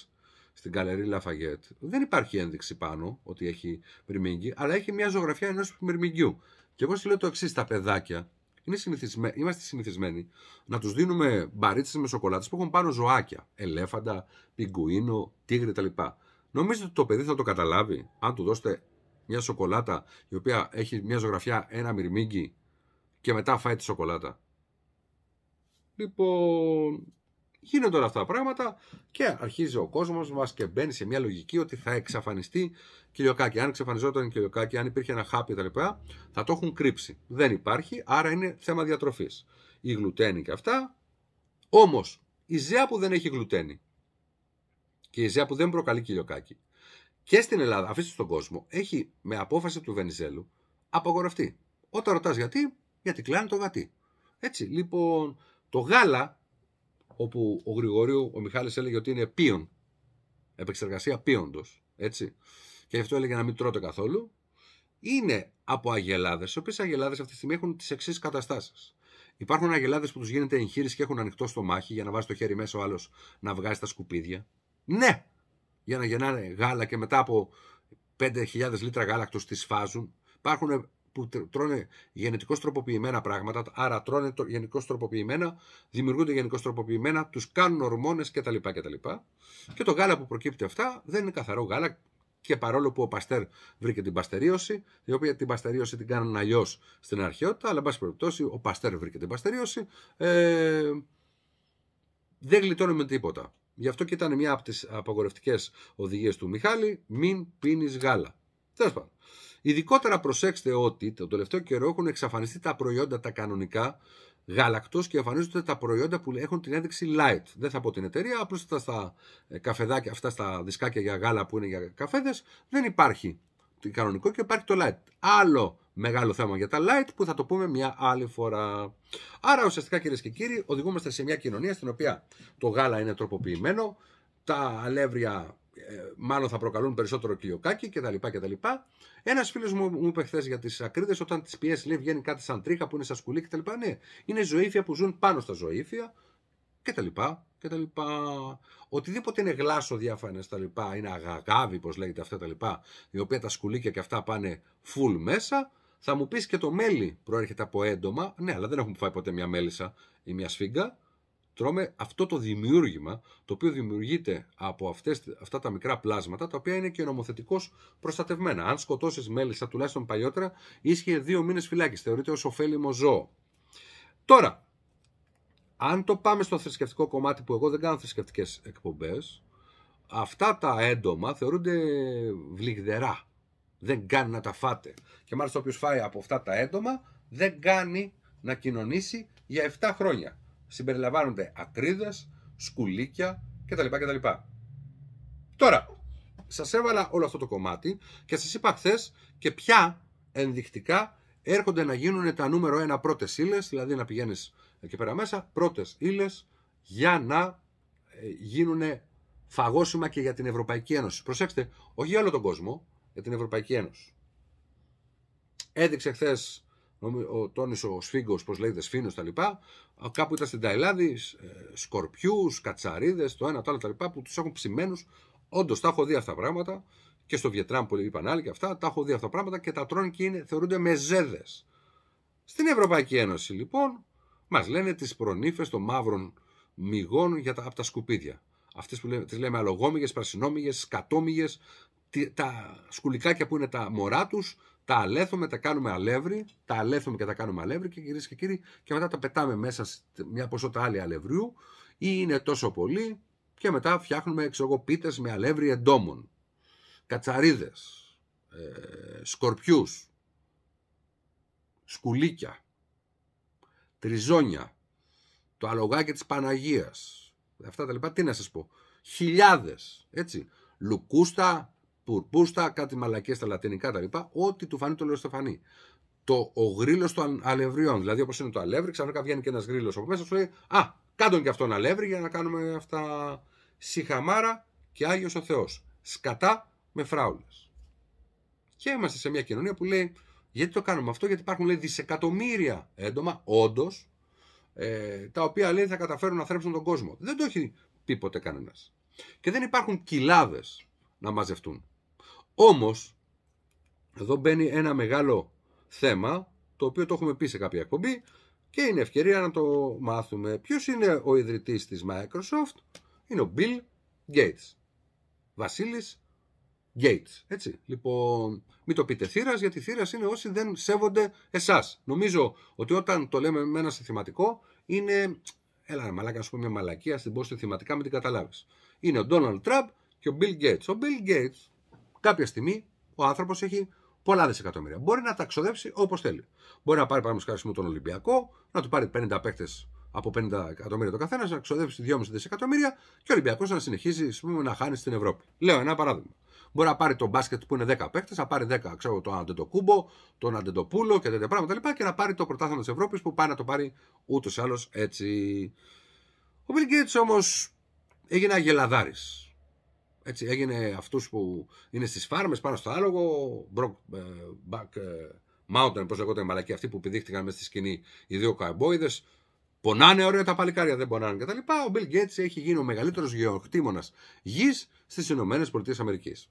στην Καλερί Λαφαγέτ. Δεν υπάρχει ένδειξη πάνω ότι έχει μυρμήγκι, αλλά έχει μια ζωγραφιά ενός μυρμηγκιού. Και εγώ σου λέω το εξής: τα παιδάκια είναι συνηθισμέ... είμαστε συνηθισμένοι να τους δίνουμε μπαρίτσε με σοκολάτα. που έχουν πάνω ζωάκια. Ελέφαντα, πιγκουίνο, τίγρη κτλ. Νομίζετε ότι το παιδί θα το καταλάβει αν του δώσετε μια σοκολάτα η οποία έχει μια ζωγραφιά, ένα μυρμήγκι και μετά φάει τη σοκολάτα. Λοιπόν, Γίνονται όλα αυτά τα πράγματα και αρχίζει ο κόσμος μας και μπαίνει σε μια λογική ότι θα εξαφανιστεί κοιλιοκάκι. Αν εξαφανιζόταν κοιλιοκάκι, αν υπήρχε ένα χάπι κτλ., θα το έχουν κρύψει. Δεν υπάρχει, άρα είναι θέμα διατροφής. Η γλουτένη και αυτά. Όμως, η ζεά που δεν έχει γλουτένη και η ζεά που δεν προκαλεί κοιλιοκάκι και στην Ελλάδα, αφήστε στον κόσμο, έχει με απόφαση του Βενιζέλου απαγορευτεί. Όταν ρωτάς γιατί, γιατί κλάνε το γατί. Έτσι, λοιπόν, το γάλα όπου ο Γρηγορίου, ο Μιχάλης έλεγε ότι είναι πίον. Επεξεργασία πίοντος. Έτσι. Και αυτό έλεγε να μην τρώτε καθόλου. Είναι από αγελάδες, οι οποίες αγελάδες αυτή τη στιγμή έχουν τις εξής καταστάσεις. Υπάρχουν αγελάδες που τους γίνεται εγχείρηση και έχουν ανοιχτό στο μάχη για να βάζει το χέρι μέσα ο άλλος να βγάζει τα σκουπίδια. Ναι! Για να γεννάνε γάλα και μετά από 5.000 λίτρα γάλακτος τη φάζουν. Υπάρχουν που τρώνε γενετικώς τροποποιημένα πράγματα, άρα τρώνε γενικώς τροποποιημένα, δημιουργούνται γενικώς τροποποιημένα, τους κάνουν ορμόνες κτλ. Και το γάλα που προκύπτει αυτά δεν είναι καθαρό γάλα, και παρόλο που ο Παστέρ βρήκε την παστερίωση, η οποία την παστερίωση την κάνανε αλλιώς στην αρχαιότητα, αλλά εν πάση περιπτώσει ο Παστέρ βρήκε την παστερίωση, ε, δεν γλιτώνουμε τίποτα. Γι' αυτό και ήταν μια από τις απαγορευτικές οδηγίες του Μιχάλη: μην πίνεις γάλα. Τέλος Ειδικότερα προσέξτε ότι το τελευταίο καιρό έχουν εξαφανιστεί τα προϊόντα τα κανονικά γάλακτο και εμφανίζονται τα προϊόντα που έχουν την ένδειξη light. Δεν θα πω την εταιρεία, απλώς αυτά στα ε, καφεδάκια, αυτά στα δισκάκια για γάλα που είναι για καφέδες, δεν υπάρχει το κανονικό και υπάρχει το light. Άλλο μεγάλο θέμα για τα light που θα το πούμε μια άλλη φορά. Άρα ουσιαστικά κυρίες και κύριοι, οδηγούμαστε σε μια κοινωνία στην οποία το γάλα είναι τροποποιημένο, τα αλεύρια ε, μάλλον θα προκαλούν περισσότερο κλειοκάκι κτλ. κτλ. Ένας φίλος μου μου είπε χθες για τις ακρίδες, όταν τις πιέσεις λέει βγαίνει κάτι σαν τρίχα που είναι σαν σκουλή κτλ. Ναι, είναι ζωήφια που ζουν πάνω στα ζωήφια κτλ. κτλ. Οτιδήποτε είναι γλάσο διάφανες τα λοιπά, είναι αγαγάβι, όπω λέγεται αυτά τα λοιπά, η οποία τα σκουλίκια και αυτά πάνε full μέσα. Θα μου πεις και το μέλι προέρχεται από έντομα. Ναι, αλλά δεν έχουμε φάει ποτέ μια μέλισσα ή μια σφίγγα τρώμε αυτό το δημιούργημα το οποίο δημιουργείται από αυτές, αυτά τα μικρά πλάσματα τα οποία είναι και νομοθετικώς προστατευμένα. Αν σκοτώσεις μέλισσα τουλάχιστον παλιότερα ίσχυε δύο μήνες φυλάκιση. Θεωρείται ως ωφέλιμο ζώο. Τώρα, αν το πάμε στο θρησκευτικό κομμάτι που εγώ δεν κάνω θρησκευτικές εκπομπές, αυτά τα έντομα θεωρούνται βλιγδερά. Δεν κάνει να τα φάτε. Και μάλιστα όποιος φάει από αυτά τα έντομα δεν κάνει να κοινωνήσει για 7 χρόνια συμπεριλαμβάνονται ακρίδες, σκουλίκια κτλ. κτλ. Τώρα, σας έβαλα όλο αυτό το κομμάτι και σας είπα χθες και ποια ενδεικτικά έρχονται να γίνουν τα νούμερο 1 πρώτες ύλες, δηλαδή να πηγαίνεις εκεί πέρα μέσα, πρώτες ύλες για να ε, γίνουν φαγόσιμα και για την Ευρωπαϊκή Ένωση. Προσέξτε, όχι για όλο τον κόσμο, για την Ευρωπαϊκή Ένωση. Έδειξε χθες ο Τόνι ο Σφίγκο, πώς λέγεται, Σφίνο τα λοιπά, κάπου ήταν στην Ταϊλάδη, ε, σκορπιούς, κατσαρίδες, το ένα το άλλο τα λοιπά, που τους έχουν ψημένους. Όντως τα έχω δει αυτά τα πράγματα και στο Βιετνάμ που είπαν άλλοι και αυτά, τα έχω δει αυτά τα πράγματα και τα τρώνε και θεωρούνται μεζέδες. Στην Ευρωπαϊκή Ένωση λοιπόν, μας λένε τις προνύφε των μαύρων μυγών για τα, από τα σκουπίδια. Αυτές που λέμε, τις λέμε αλογόμυγες, πρασινόμυγες, τα σκουλικάκια που είναι τα μωρά τους, τα αλέθουμε, τα κάνουμε αλεύρι, τα αλέθουμε και τα κάνουμε αλεύρι και κυρίες και κύριοι, και μετά τα πετάμε μέσα σε μια ποσότητα άλλη αλευριού ή είναι τόσο πολύ και μετά φτιάχνουμε πίτες με αλεύρι εντόμων, κατσαρίδες, ε, σκορπιούς, σκουλίκια, τριζόνια, το αλογάκι της Παναγίας, αυτά τα λοιπά, τι να σας πω, χιλιάδες, έτσι, λουκούστα, πουρπούστα, κάτι μαλακές στα λατινικά τα λοιπά, Ό,τι του φανεί το λέω στο φανεί. Το, ο γρίλο των αλευριών, δηλαδή όπως είναι το αλεύρι, ξαφνικά βγαίνει και ένας γρίλο από μέσα σου λέει Α, κάντον και αυτόν αλεύρι για να κάνουμε αυτά. Σιχαμάρα και Άγιος ο Θεός. Σκατά με φράουλες. Και είμαστε σε μια κοινωνία που λέει γιατί το κάνουμε αυτό, γιατί υπάρχουν λέει, δισεκατομμύρια έντομα, όντως, ε, τα οποία λέει θα καταφέρουν να θρέψουν τον κόσμο. Δεν το έχει πει ποτέ κανένας. Και δεν υπάρχουν κοιλάδες να μαζευτούν. Όμως, εδώ μπαίνει ένα μεγάλο θέμα, το οποίο το έχουμε πει σε κάποια εκπομπή και είναι ευκαιρία να το μάθουμε. Ποιος είναι ο ιδρυτής της Microsoft, είναι ο Bill Gates. Βασίλης Gates, έτσι. Λοιπόν, μην το πείτε θύρας, γιατί θύρας είναι όσοι δεν σέβονται εσάς. Νομίζω ότι όταν το λέμε με ένα συνθηματικό, είναι. Έλα, μαλάκα, ας πούμε μια μαλακία, στην πω συνθηματικά, μην την καταλάβεις. Είναι ο Donald Trump και ο Bill Gates. Ο Bill Gates Κάποια στιγμή ο άνθρωπος έχει πολλά δισεκατομμύρια. Μπορεί να τα ξοδέψει όπως θέλει. Μπορεί να πάρει παραδείγματος τον Ολυμπιακό, να του πάρει 50 παίκτες από 50 εκατομμύρια το καθένας, να ξοδέψει 2,5 δισεκατομμύρια και ο Ολυμπιακός να συνεχίζει πούμε, να χάνει στην Ευρώπη. Λέω ένα παράδειγμα. Μπορεί να πάρει τον μπάσκετ που είναι 10 παίκτες, να πάρει 10, ξέρω, τον Αντεντοκούμπο, τον Αντεντοπούλο και τέτοια πράγματα λοιπά, και να πάρει το πρωτάθλημα της Ευρώπης που πάει να το πάρει ούτως ή άλλως έτσι. Ο Bill Gates όμως έγινε αγελαδάρης. Έτσι, έγινε αυτούς που είναι στις φάρμες πάνω στο άλογο, Brock, ε, Back, ε, Mountain, πώς λέγονται μαλακή που πηδήχτηκαν μέσα στη σκηνή οι δύο καμπόιδες, Πονάνε ωραία τα παλικάρια, δεν πονάνε κτλ. Ο Bill Gates έχει γίνει ο μεγαλύτερος γεωκτήμονας γης στις Ηνωμένες Πολιτείες Αμερικής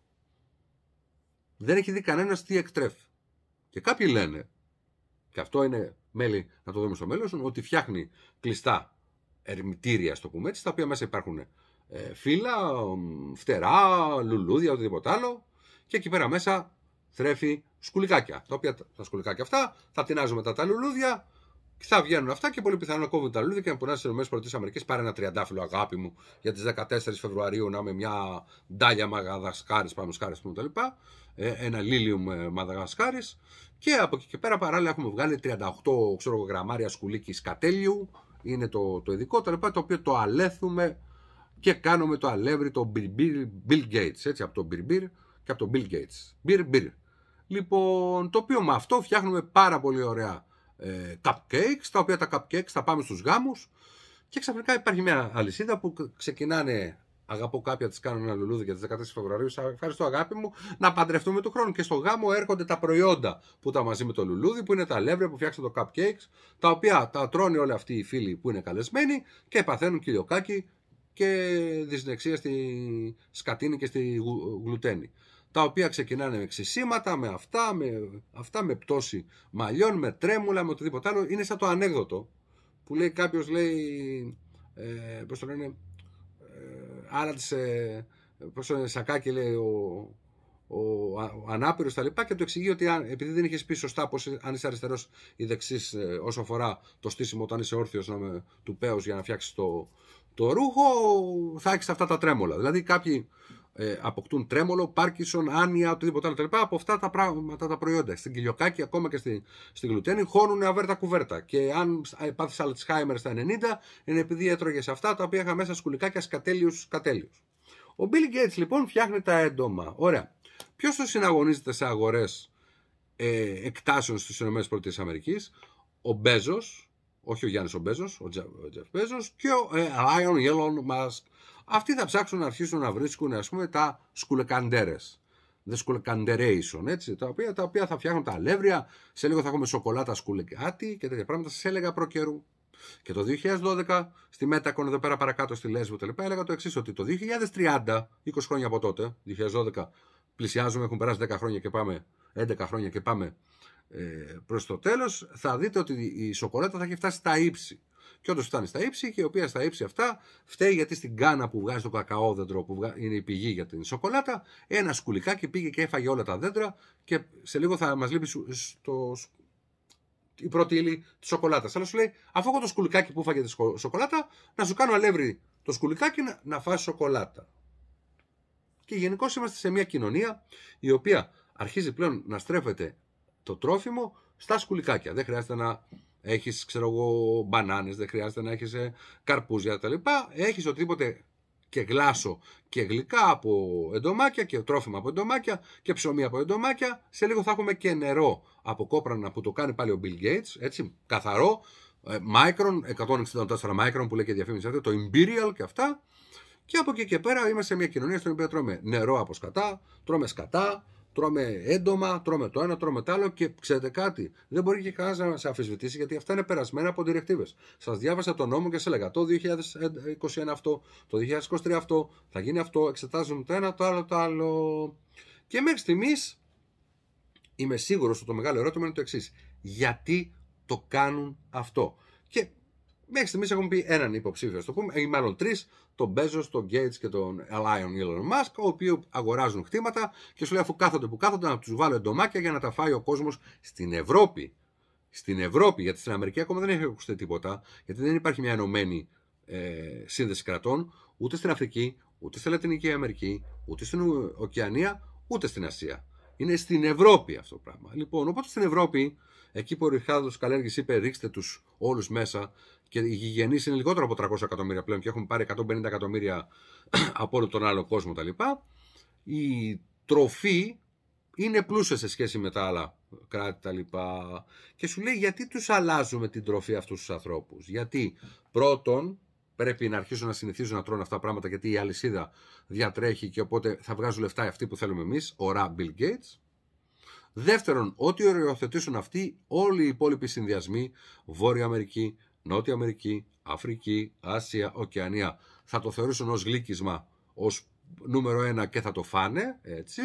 Δεν έχει δει κανένας τι εκτρέφει. Και κάποιοι λένε, και αυτό είναι μέλη να το δούμε στο μέλλον, ότι φτιάχνει κλειστά ερμητήρια, στο πούμε έτσι, τα οποία μέσα υπάρχουν ε, φύλλα, φτερά, λουλούδια, οτιδήποτε άλλο. Και εκεί πέρα μέσα θρέφει σκουλικάκια. Τα οποία τα σκουλικάκια αυτά θα τεινάζουν μετά τα λουλούδια και θα βγαίνουν αυτά και πολύ πιθανό να κόβουν τα λουλούδια και να πουνά στι ΗΠΑ. Πάρε ένα τριαντάφυλλο, αγάπη μου, για τις 14 Φεβρουαρίου να είμαι μια ντάλια Μαγαδασκάρη, πάνω τα λοιπά ε, Ένα λίλιουμ ε, Μαδαγασκάρης. Και από εκεί και πέρα παράλληλα έχουμε βγάλει 38 ξέρω, γραμμάρια σκουλίκης κατέλιου. Είναι το, το ειδικό, το, το οποίο το αλέθουμε και κάνουμε το αλεύρι το Bill Gates, έτσι, από τον Bill και από το Bill Gates. Bill, Bill. Λοιπόν, το οποίο με αυτό φτιάχνουμε πάρα πολύ ωραία ε, cupcakes, τα οποία τα cupcakes θα πάμε στους γάμους και ξαφνικά υπάρχει μια αλυσίδα που ξεκινάνε Αγαπώ κάποια, τη κάνω ένα λουλούδι για τις 14 Φεβρουαρίου. Σας ευχαριστώ, αγάπη μου, να παντρευτούμε του χρόνου. Και στο γάμο έρχονται τα προϊόντα που τα μαζί με το λουλούδι, που είναι τα αλεύρια που φτιάξαν το cupcakes, τα οποία τα τρώνε όλοι αυτοί οι φίλοι που είναι καλεσμένοι και παθαίνουν κυλιοκάκι και δυσνεξία στη σκατίνη και στη γλουτένη. Τα οποία ξεκινάνε με ξυσίματα, με αυτά, με, αυτά, με πτώση μαλλιών, με τρέμουλα, με οτιδήποτε άλλο. Είναι σαν το ανέκδοτο που λέει κάποιος λέει. Ε, πώς το λένε, ε, ε Πώς το λένε, σακάκι λέει ο, ο, ο τα λοιπά και του εξηγεί ότι επειδή δεν είχες πει σωστά πως, αν είσαι αριστερός ή δεξής ε, όσο αφορά το στήσιμο, όταν είσαι όρθιος του για να φτιάξεις το, το ρούχο θα έχει αυτά τα τρέμολα. Δηλαδή κάποιοι ε, αποκτούν τρέμολο, Πάρκισον, άνοια, οτιδήποτε άλλο κτλ. Από αυτά τα, πράγματα, τα προϊόντα. Στην κοιλιοκάκη, ακόμα και στην, στη γλουτένη, χώνουν αβέρτα κουβέρτα. Και αν ε, πάθεις Αλτσχάιμερ στα 90, είναι επειδή έτρωγες αυτά τα οποία είχα μέσα σκουλικάκια σκατέλειου κατέλειου. Ο Bill Gates λοιπόν φτιάχνει τα έντομα. Ωραία. Ποιος το συναγωνίζεται σε αγορές ε, εκτάσεων στις ΗΠΑ, ο Μπέζος, όχι ο Γιάννης ο Μπέζος, ο Τζεφ Μπέζος και ο Ράιον ε, Μάσκ. Αυτοί θα ψάξουν να αρχίσουν να βρίσκουν ας πούμε τα σκουλεκαντέρες. The σκουλεκαντερέισον έτσι, τα οποία, τα οποία θα φτιάχνουν τα αλεύρια, σε λίγο θα έχουμε σοκολάτα σκουλεκάτι και τέτοια πράγματα, σε έλεγα προκαιρού. Και το 2012, στη Μέτακον εδώ πέρα παρακάτω στη Λέσβο τελεπά έλεγα το εξής, ότι το 2030, 20 χρόνια από τότε, 2012, πλησιάζουμε, έχουν περάσει 10 χρόνια και πάμε, 11 χρόνια και πάμε ε, προς το τέλος θα δείτε ότι η σοκολάτα θα έχει φτάσει στα ύψη. Και όντως φτάνει στα ύψη και η οποία στα ύψη αυτά φταίει γιατί στην κάνα που βγάζει το κακαόδεντρο που είναι η πηγή για την σοκολάτα, ένα σκουλικάκι πήγε και έφαγε όλα τα δέντρα και σε λίγο θα μας λείπει στο... η πρώτη ύλη της σοκολάτας. Αλλά σου λέει, αφού έχω το σκουλικάκι που έφαγε τη σοκολάτα, να σου κάνω αλεύρι το σκουλικάκι να, να σοκολάτα. Και γενικώς είμαστε σε μια κοινωνία η οποία αρχίζει πλέον να στρέφεται το τρόφιμο στα σκουλικάκια. Δεν χρειάζεται να έχεις, ξέρω εγώ, μπανάνες, δεν χρειάζεται να έχεις ε, καρπούζια κτλ. Έχεις οτιδήποτε και γλάσο και γλυκά από εντομάκια και τρόφιμα από εντομάκια και ψωμί από εντομάκια. Σε λίγο θα έχουμε και νερό από κόπρανα που το κάνει πάλι ο Bill Gates, έτσι, καθαρό, ε, Micron, 164 Micron που λέει και διαφήμιση αυτή, το Imperial και αυτά. Και από εκεί και πέρα είμαστε σε μια κοινωνία στην οποία τρώμε νερό από σκατά, τρώμε σκατά, Τρώμε έντομα, τρώμε το ένα, τρώμε το άλλο και ξέρετε κάτι, δεν μπορεί και κανένας να σε αφισβητήσει γιατί αυτά είναι περασμένα από διρεκτίβε. Σας διάβασα τον νόμο και σε έλεγα το 2021 αυτό, το 2023 αυτό, θα γίνει αυτό, εξετάζουμε το ένα, το άλλο, το άλλο. Και μέχρι στιγμής είμαι σίγουρος ότι το μεγάλο ερώτημα είναι το εξής. Γιατί το κάνουν αυτό. Και Μέχρι στιγμής έχουμε πει έναν υποψήφιο, το πούμε, ή μάλλον τρεις, τον Μπέζος, τον Γκέιτ και τον Λάιον Elon Musk, οι οποίοι αγοράζουν χτήματα και σου λέει αφού κάθονται που κάθονται να τους βάλω εντομάκια για να τα φάει ο κόσμος στην Ευρώπη. Στην Ευρώπη, γιατί στην Αμερική ακόμα δεν έχει ακουστεί τίποτα, γιατί δεν υπάρχει μια ενωμένη ε, σύνδεση κρατών, ούτε στην Αφρική, ούτε στη Λατινική Αμερική, ούτε στην Οκεανία, ούτε στην Ασία. Είναι στην Ευρώπη αυτό το πράγμα. Λοιπόν, οπότε στην Ευρώπη Εκεί που ο Ριχάρδο Καλέργης είπε ρίξτε τους όλους μέσα και οι γηγενείς είναι λιγότερο από 300 εκατομμύρια πλέον και έχουν πάρει 150 εκατομμύρια από όλο τον άλλο κόσμο τα λοιπά. Η τροφή είναι πλούσια σε σχέση με τα άλλα κράτη τα λοιπά. Και σου λέει γιατί τους αλλάζουμε την τροφή αυτούς τους ανθρώπους. Γιατί πρώτον πρέπει να αρχίσουν να συνηθίζουν να τρώνε αυτά τα πράγματα γιατί η αλυσίδα διατρέχει και οπότε θα βγάζουν λεφτά αυτοί που θέλουμε εμείς, ο Bill Gates. Δεύτερον, ότι οριοθετήσουν αυτοί όλοι οι υπόλοιποι συνδυασμοί, Βόρεια Αμερική, Νότια Αμερική, Αφρική, Άσια, Οκεανία, θα το θεωρήσουν ως γλύκισμα, ως νούμερο ένα και θα το φάνε, έτσι.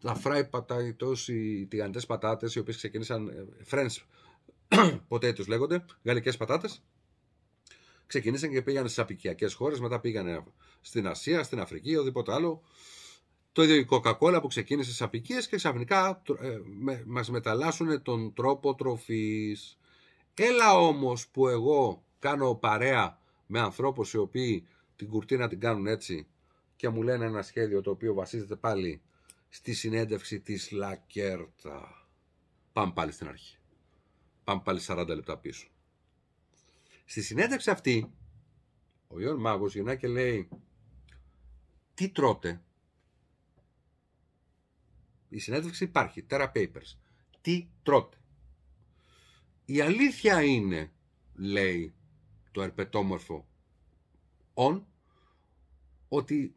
Τα φράι πατα οι τηγανιτές πατάτες, οι οποίες ξεκίνησαν, ε, French τους λέγονται, γαλλικές πατάτες, ξεκίνησαν και πήγαν στις απικιακές χώρες, μετά πήγαν στην Ασία, στην Αφρική, οδήποτε άλλο. Το ίδιο η Coca-Cola που ξεκίνησε σε απικίες και ξαφνικά ε, μας μεταλλάσσουν τον τρόπο τροφής. Έλα όμως που εγώ κάνω παρέα με ανθρώπους οι οποίοι την κουρτίνα την κάνουν έτσι και μου λένε ένα σχέδιο το οποίο βασίζεται πάλι στη συνέντευξη της Λακέρτα. Πάμε πάλι στην αρχή. Πάμε πάλι 40 λεπτά πίσω. Στη συνέντευξη αυτή ο Ιωάννη Μάγος γυρνάει και λέει τι τρώτε η συνέντευξη υπάρχει. Terra Papers. Τι τρώτε. Η αλήθεια είναι, λέει το ερπετόμορφο «ον», ότι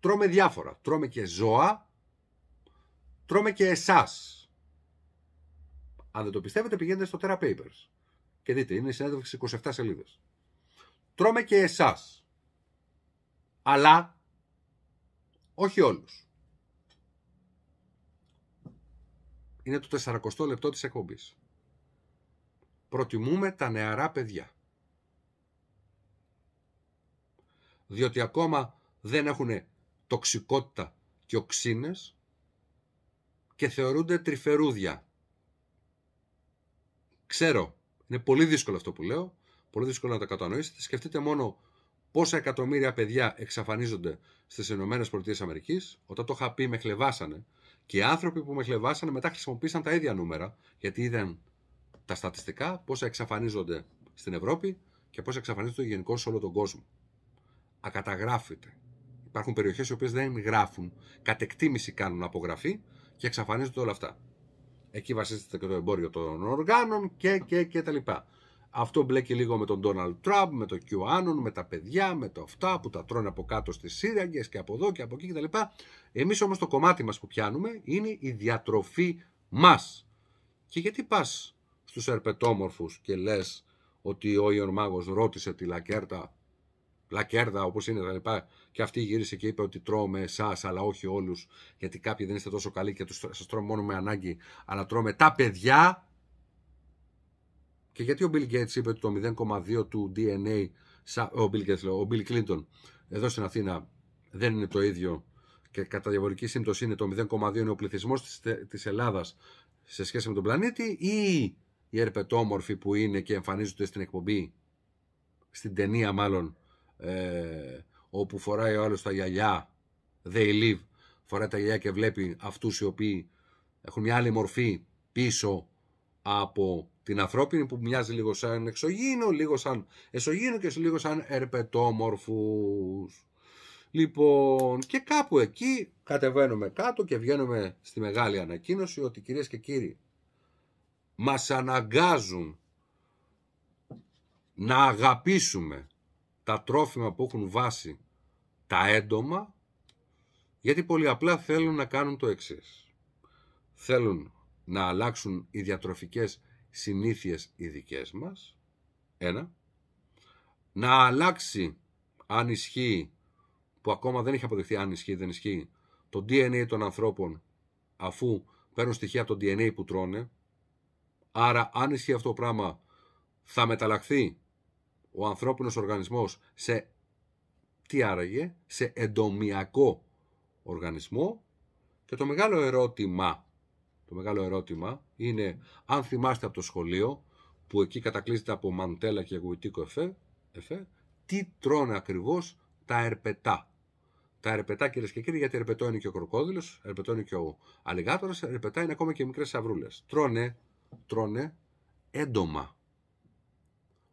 τρώμε διάφορα. Τρώμε και ζώα, τρώμε και εσάς. Αν δεν το πιστεύετε πηγαίνετε στο Terra Papers και δείτε, είναι η συνέντευξη 27 σελίδες. Τρώμε και εσάς. Αλλά όχι όλους. είναι το 40 λεπτό της εκπομπής. Προτιμούμε τα νεαρά παιδιά. Διότι ακόμα δεν έχουν τοξικότητα και οξύνες και θεωρούνται τρυφερούδια. Ξέρω, είναι πολύ δύσκολο αυτό που λέω, πολύ δύσκολο να το κατανοήσετε. Σκεφτείτε μόνο πόσα εκατομμύρια παιδιά εξαφανίζονται στις ΗΠΑ. Όταν το είχα πει, με χλεβάσανε και οι άνθρωποι που με χλεβάσανε μετά χρησιμοποίησαν τα ίδια νούμερα, γιατί είδαν τα στατιστικά, πόσα εξαφανίζονται στην Ευρώπη και πόσα εξαφανίζονται γενικώ σε όλο τον κόσμο. Ακαταγράφεται. Υπάρχουν περιοχές οι οποίες δεν γράφουν, κατ' εκτίμηση κάνουν απογραφή και εξαφανίζονται όλα αυτά. Εκεί βασίζεται και το εμπόριο των οργάνων και, και, και τα λοιπά. Αυτό μπλέκει λίγο με τον Ντόναλτ Τραμπ, με το QAnon, με τα παιδιά, με το αυτά που τα τρώνε από κάτω στις σύραγγες και από εδώ και από εκεί κτλ. Εμείς όμως το κομμάτι μας που πιάνουμε είναι η διατροφή μας. Και γιατί πας στους ερπετόμορφους και λες ότι ο Ιων Μάγος ρώτησε τη Λακέρτα, Λακέρδα όπως είναι τα λοιπά, και αυτή γύρισε και είπε ότι τρώμε εσάς, αλλά όχι όλους, γιατί κάποιοι δεν είστε τόσο καλοί και τους, σας τρώμε μόνο με ανάγκη, αλλά τρώμε τα παιδιά, και γιατί ο Bill Gates είπε ότι το 0,2 του DNA, ο Bill, Gates, ο Bill Clinton, εδώ στην Αθήνα δεν είναι το ίδιο και κατά διαβολική σύμπτωση είναι το 0,2 είναι ο πληθυσμός της Ελλάδας σε σχέση με τον πλανήτη ή οι ερπετόμορφοι που είναι και εμφανίζονται στην εκπομπή, στην ταινία μάλλον, ε, όπου φοράει ο άλλος τα γυαλιά, they live, φοράει τα γυαλιά και βλέπει αυτούς οι οποίοι έχουν μια άλλη μορφή πίσω από την ανθρώπινη που μοιάζει λίγο σαν εξωγήινο, λίγο σαν εσωγήινο και λίγο σαν ερπετόμορφους. Λοιπόν, και κάπου εκεί κατεβαίνουμε κάτω και βγαίνουμε στη μεγάλη ανακοίνωση ότι κυρίες και κύριοι, μας αναγκάζουν να αγαπήσουμε τα τρόφιμα που έχουν βάσει τα έντομα, γιατί πολύ απλά θέλουν να κάνουν το εξής. Θέλουν να αλλάξουν οι διατροφικές συνήθειες οι δικές μας, ένα, να αλλάξει αν ισχύει, που ακόμα δεν έχει αποδειχθεί αν ισχύει δεν ισχύει, το DNA των ανθρώπων αφού παίρνουν στοιχεία από το DNA που τρώνε, άρα αν ισχύει αυτό το πράγμα θα μεταλλαχθεί ο ανθρώπινος οργανισμός σε τι άραγε, σε εντομιακό οργανισμό και το μεγάλο ερώτημα το μεγάλο ερώτημα είναι αν θυμάστε από το σχολείο που εκεί κατακλείζεται από μαντέλα και Αγουητήκο εφέ, εφέ τι τρώνε ακριβώς τα ερπετά. Τα ερπετά, κυρίες και κύριοι, γιατί ερπετό είναι και ο κροκόδηλο, ερπετό είναι και ο αλιγάτορας, ερπετά είναι ακόμα και μικρές σαυρούλες. Τρώνε, τρώνε έντομα.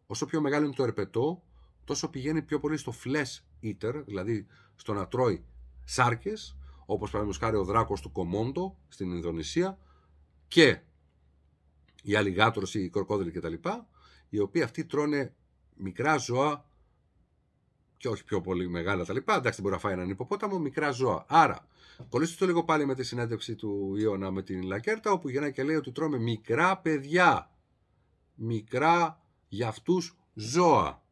Όσο πιο μεγάλο είναι το ερπετό, τόσο πηγαίνει πιο πολύ στο flesh eater, δηλαδή στο να τρώει σάρκες, όπως παραδείγματος χάρη ο δράκος του Κομόντο στην Ινδονησία, και οι αλιγάτορες, οι τα κτλ. Οι οποίοι αυτοί τρώνε μικρά ζώα και όχι πιο πολύ μεγάλα τα λοιπά. Εντάξει, μπορεί να φάει έναν υποπόταμο, μικρά ζώα. Άρα, κολλήστε το λίγο πάλι με τη συνέντευξη του Ιώνα με την Λακέρτα, όπου γυρνάει και λέει ότι τρώμε μικρά παιδιά. Μικρά για αυτούς ζώα.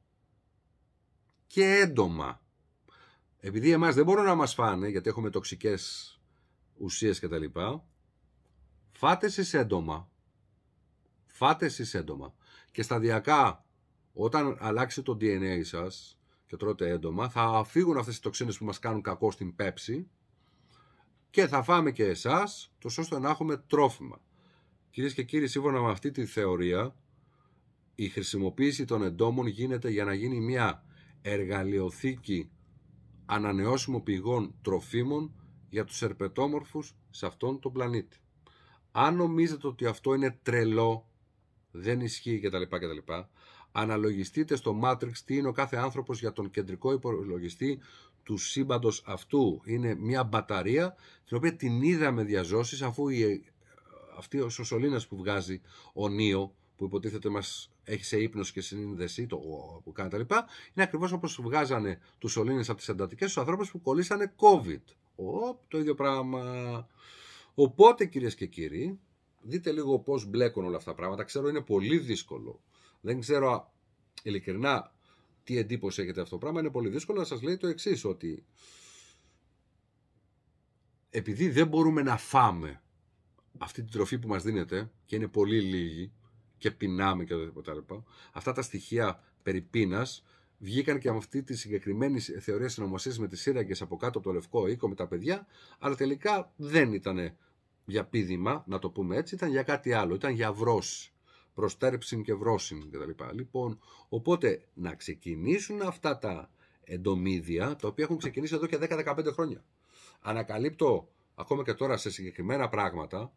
Και έντομα. Επειδή εμάς δεν μπορούν να μας φάνε, γιατί έχουμε τοξικές ουσίες κτλ. Φάτε εσείς έντομα. Φάτε εσείς έντομα. Και σταδιακά όταν αλλάξει το DNA σας και τρώτε έντομα θα φύγουν αυτές οι τοξίνες που μας κάνουν κακό στην πέψη και θα φάμε και εσάς το ώστε να έχουμε τρόφιμα. Κυρίες και κύριοι, σύμφωνα με αυτή τη θεωρία, η χρησιμοποίηση των εντόμων γίνεται για να γίνει μια εργαλειοθήκη ανανεώσιμων πηγών τροφίμων για τους ερπετόμορφους σε αυτόν τον πλανήτη. Αν νομίζετε ότι αυτό είναι τρελό, δεν ισχύει κτλ. κτλ. Αναλογιστείτε στο Matrix τι είναι ο κάθε άνθρωπος για τον κεντρικό υπολογιστή του σύμπαντος αυτού. Είναι μια μπαταρία την οποία την είδαμε διαζώσεις αφού η, ε, αυτή ο σωσολίνας που βγάζει ο Νίο που υποτίθεται μας έχει σε ύπνος και συνείδηση το που κάνει τα λοιπά, είναι ακριβώς όπως βγάζανε τους σωλήνες από τις εντατικές τους ανθρώπους που κολλήσανε COVID. Οπ, το ίδιο πράγμα. Οπότε κυρίες και κύριοι, δείτε λίγο πώς μπλέκουν όλα αυτά τα πράγματα. Ξέρω είναι πολύ δύσκολο. Δεν ξέρω ειλικρινά τι εντύπωση έχετε αυτό το πράγμα. Είναι πολύ δύσκολο να σας λέει το εξής, ότι επειδή δεν μπορούμε να φάμε αυτή την τροφή που μας δίνεται και είναι πολύ λίγη και πεινάμε και οτιδήποτε άλλο, αυτά τα στοιχεία περί πείνας βγήκαν και από αυτή τη συγκεκριμένη θεωρία συνωμοσίας με τις σύραγγες από κάτω από το λευκό οίκο με τα παιδιά, αλλά τελικά δεν ήταν για πίδημα, να το πούμε έτσι, ήταν για κάτι άλλο, ήταν για βρόση. Προστέρψιν και βρόσιν κτλ. Λοιπόν, οπότε να ξεκινήσουν αυτά τα εντομίδια, τα οποία έχουν ξεκινήσει εδώ και 10-15 χρόνια. Ανακαλύπτω ακόμα και τώρα σε συγκεκριμένα πράγματα,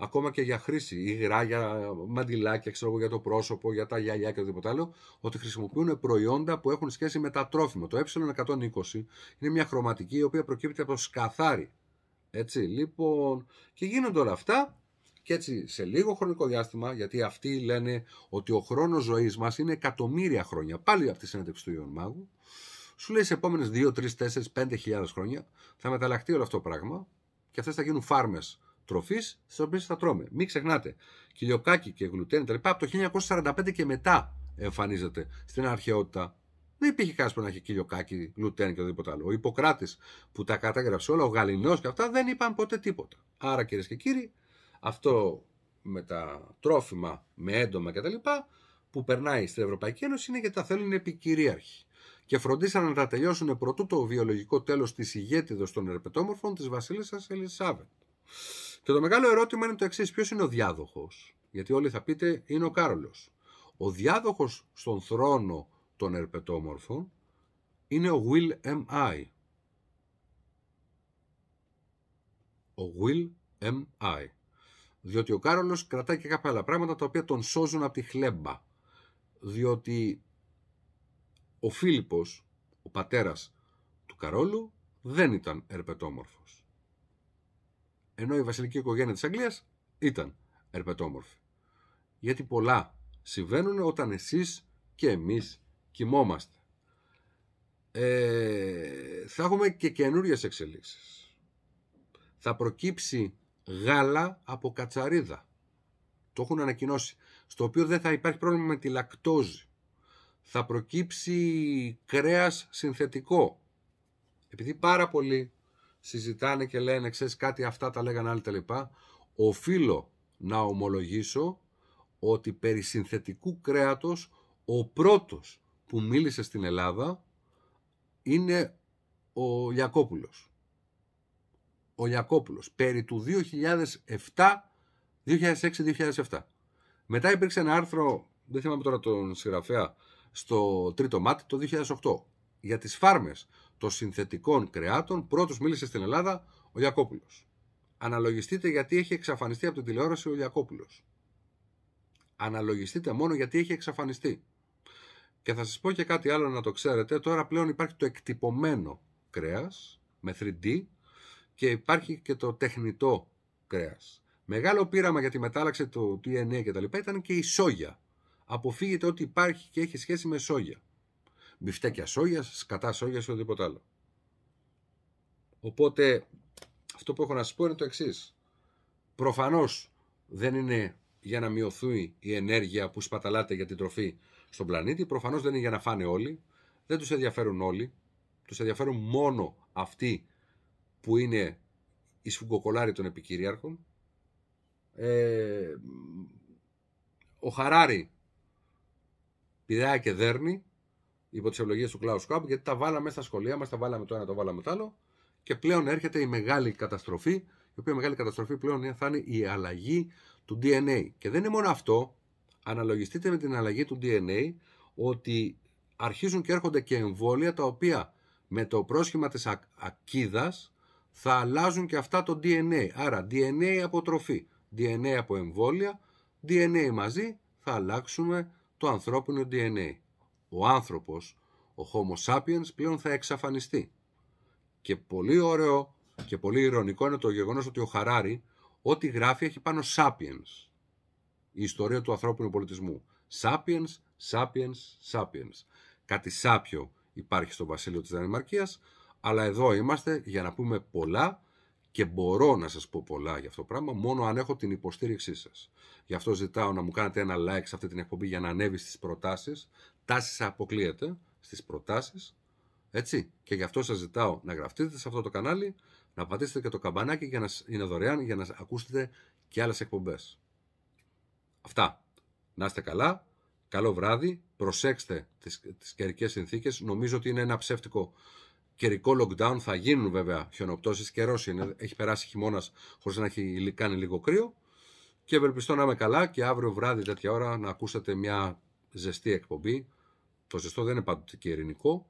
ακόμα και για χρήση, υγρά, για μαντιλάκια, ξέρω εγώ, για το πρόσωπο, για τα γυαλιά και οτιδήποτε άλλο, ότι χρησιμοποιούν προϊόντα που έχουν σχέση με τα τρόφιμα. Το ε120 είναι μια χρωματική η οποία προκύπτει από το σκαθάρι. Έτσι, λοιπόν, και γίνονται όλα αυτά και έτσι σε λίγο χρονικό διάστημα, γιατί αυτοί λένε ότι ο χρόνος ζωής μας είναι εκατομμύρια χρόνια, πάλι από τη συνέντευξη του Ιωάννου Μάγου, σου λέει σε επόμενες 2, 3, 4, 5 χρόνια θα μεταλλαχθεί όλο αυτό το πράγμα και αυτές θα γίνουν φάρμες τροφής στις οποίες θα τρώμε. Μην ξεχνάτε, κοιλιοκάκι και γλουτέν λοιπά, από το 1945 και μετά εμφανίζεται στην αρχαιότητα. Δεν υπήρχε κάποιο που να έχει κοιλιοκάκι, γλουτέν και οτιδήποτε άλλο. Ο Ιπποκράτης που τα κατάγραψε όλα, ο Γαλινός και αυτά δεν είπαν ποτέ τίποτα. Άρα κυρίες και κύριοι, αυτό με τα τρόφιμα, με έντομα κτλ. που περνάει στην Ευρωπαϊκή Ένωση είναι γιατί τα θέλουν επικυρίαρχοι και φροντίσαν να τα τελειώσουν πρωτού το βιολογικό τέλος της ηγέτηδο των ερπετόμορφων της Βασίλισσα Ελισάβετ. Και το μεγάλο ερώτημα είναι το εξής: Ποιος είναι ο διάδοχος. Γιατί όλοι θα πείτε είναι ο Κάρολο. Ο διάδοχος στον θρόνο των Ερπετόμορφων είναι ο Will M.I. Ο Will M.I. Διότι ο κάρολο κρατάει και κάποια άλλα πράγματα τα οποία τον σώζουν από τη χλέμπα. Διότι ο Φίλιππος, ο πατέρας του Καρόλου, δεν ήταν ερπετόμορφος. Ενώ η βασιλική οικογένεια της Αγγλίας ήταν ερπετόμορφη. Γιατί πολλά συμβαίνουν όταν εσείς και εμείς κοιμόμαστε. Ε, θα έχουμε και καινούριες εξελίξεις. Θα προκύψει γάλα από κατσαρίδα. Το έχουν ανακοινώσει. Στο οποίο δεν θα υπάρχει πρόβλημα με τη λακτόζη. Θα προκύψει κρέας συνθετικό. Επειδή πάρα πολλοί συζητάνε και λένε, ξέρεις κάτι αυτά τα λέγανε άλλοι τα λοιπά, οφείλω να ομολογήσω ότι περί συνθετικού κρέατος ο πρώτος που μίλησε στην Ελλάδα είναι ο Λιακόπουλος. Ο Λιακόπουλος, περί του 2007, 2006-2007. Μετά υπήρξε ένα άρθρο, δεν θυμάμαι τώρα τον συγγραφέα, στο τρίτο μάτι το 2008, για τις φάρμες, των συνθετικών κρεάτων, πρώτος μίλησε στην Ελλάδα ο Γιακόπουλο. Αναλογιστείτε γιατί έχει εξαφανιστεί από την τηλεόραση ο Γιακόπουλο. Αναλογιστείτε μόνο γιατί έχει εξαφανιστεί. Και θα σας πω και κάτι άλλο να το ξέρετε. Τώρα πλέον υπάρχει το εκτυπωμένο κρέας, με 3D και υπάρχει και το τεχνητό κρέας. Μεγάλο πείραμα για τη μετάλλαξη του DNA κτλ. ήταν και η σόγια. Αποφύγετε ό,τι υπάρχει και έχει σχέση με σόγια μπιφτέκια σόγιας, σκατά σόγιας ή οτιδήποτε άλλο. Οπότε αυτό που έχω να σα πω είναι το εξής. Προφανώς δεν είναι για να μειωθεί η ενέργεια που σπαταλάτε για την τροφή στον πλανήτη. Προφανώς δεν είναι για να φάνε όλοι. Δεν τους ενδιαφέρουν όλοι. Τους ενδιαφέρουν μόνο αυτοί που είναι οι σφουγγοκολάροι των επικυρίαρχων. Ε, ο Χαράρη πηδάει και δέρνει υπό τις ευλογίες του Κλάους Σκάμπ, γιατί τα βάλαμε στα σχολεία μας, τα βάλαμε το ένα, το βάλαμε το άλλο. Και πλέον έρχεται η μεγάλη καταστροφή, η οποία μεγάλη καταστροφή πλέον θα είναι η αλλαγή του DNA. Και δεν είναι μόνο αυτό, αναλογιστείτε με την αλλαγή του DNA ότι αρχίζουν και έρχονται και εμβόλια τα οποία με το πρόσχημα της ακίδας θα αλλάζουν και αυτά το DNA. Άρα DNA από τροφή, DNA από εμβόλια, DNA μαζί θα αλλάξουμε το ανθρώπινο DNA ο άνθρωπος, ο Homo sapiens πλέον θα εξαφανιστεί. Και πολύ ωραίο και πολύ ηρωνικό είναι το γεγονός ότι ο Χαράρη ό,τι γράφει έχει πάνω sapiens. Η ιστορία του ανθρώπινου πολιτισμού. Sapiens, sapiens, sapiens. Κάτι σάπιο υπάρχει στο βασίλειο της Δανημαρκίας, αλλά εδώ είμαστε για να πούμε πολλά και μπορώ να σας πω πολλά για αυτό το πράγμα μόνο αν έχω την υποστήριξή σας. Γι' αυτό ζητάω να μου κάνετε ένα like σε αυτή την εκπομπή για να ανέβει στις προτάσεις, τάση αποκλείεται στις προτάσεις. Έτσι. Και γι' αυτό σας ζητάω να γραφτείτε σε αυτό το κανάλι, να πατήσετε και το καμπανάκι για να είναι δωρεάν για να ακούσετε και άλλες εκπομπές. Αυτά. Να είστε καλά. Καλό βράδυ. Προσέξτε τις, τις καιρικές συνθήκες. Νομίζω ότι είναι ένα ψεύτικο καιρικό lockdown. Θα γίνουν βέβαια χιονοπτώσεις. Καιρός είναι. Έχει περάσει χειμώνας χωρίς να έχει κάνει λίγο κρύο. Και ευελπιστώ να είμαι καλά και αύριο βράδυ τέτοια ώρα να ακούσετε μια ζεστή εκπομπή το ζεστό δεν είναι πάντοτε και ειρηνικό,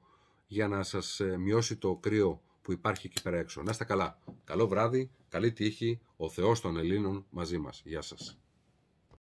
για να σας ε, μειώσει το κρύο που υπάρχει εκεί πέρα έξω. Να είστε καλά. Καλό βράδυ, καλή τύχη, ο Θεός των Ελλήνων μαζί μας. Γεια σας.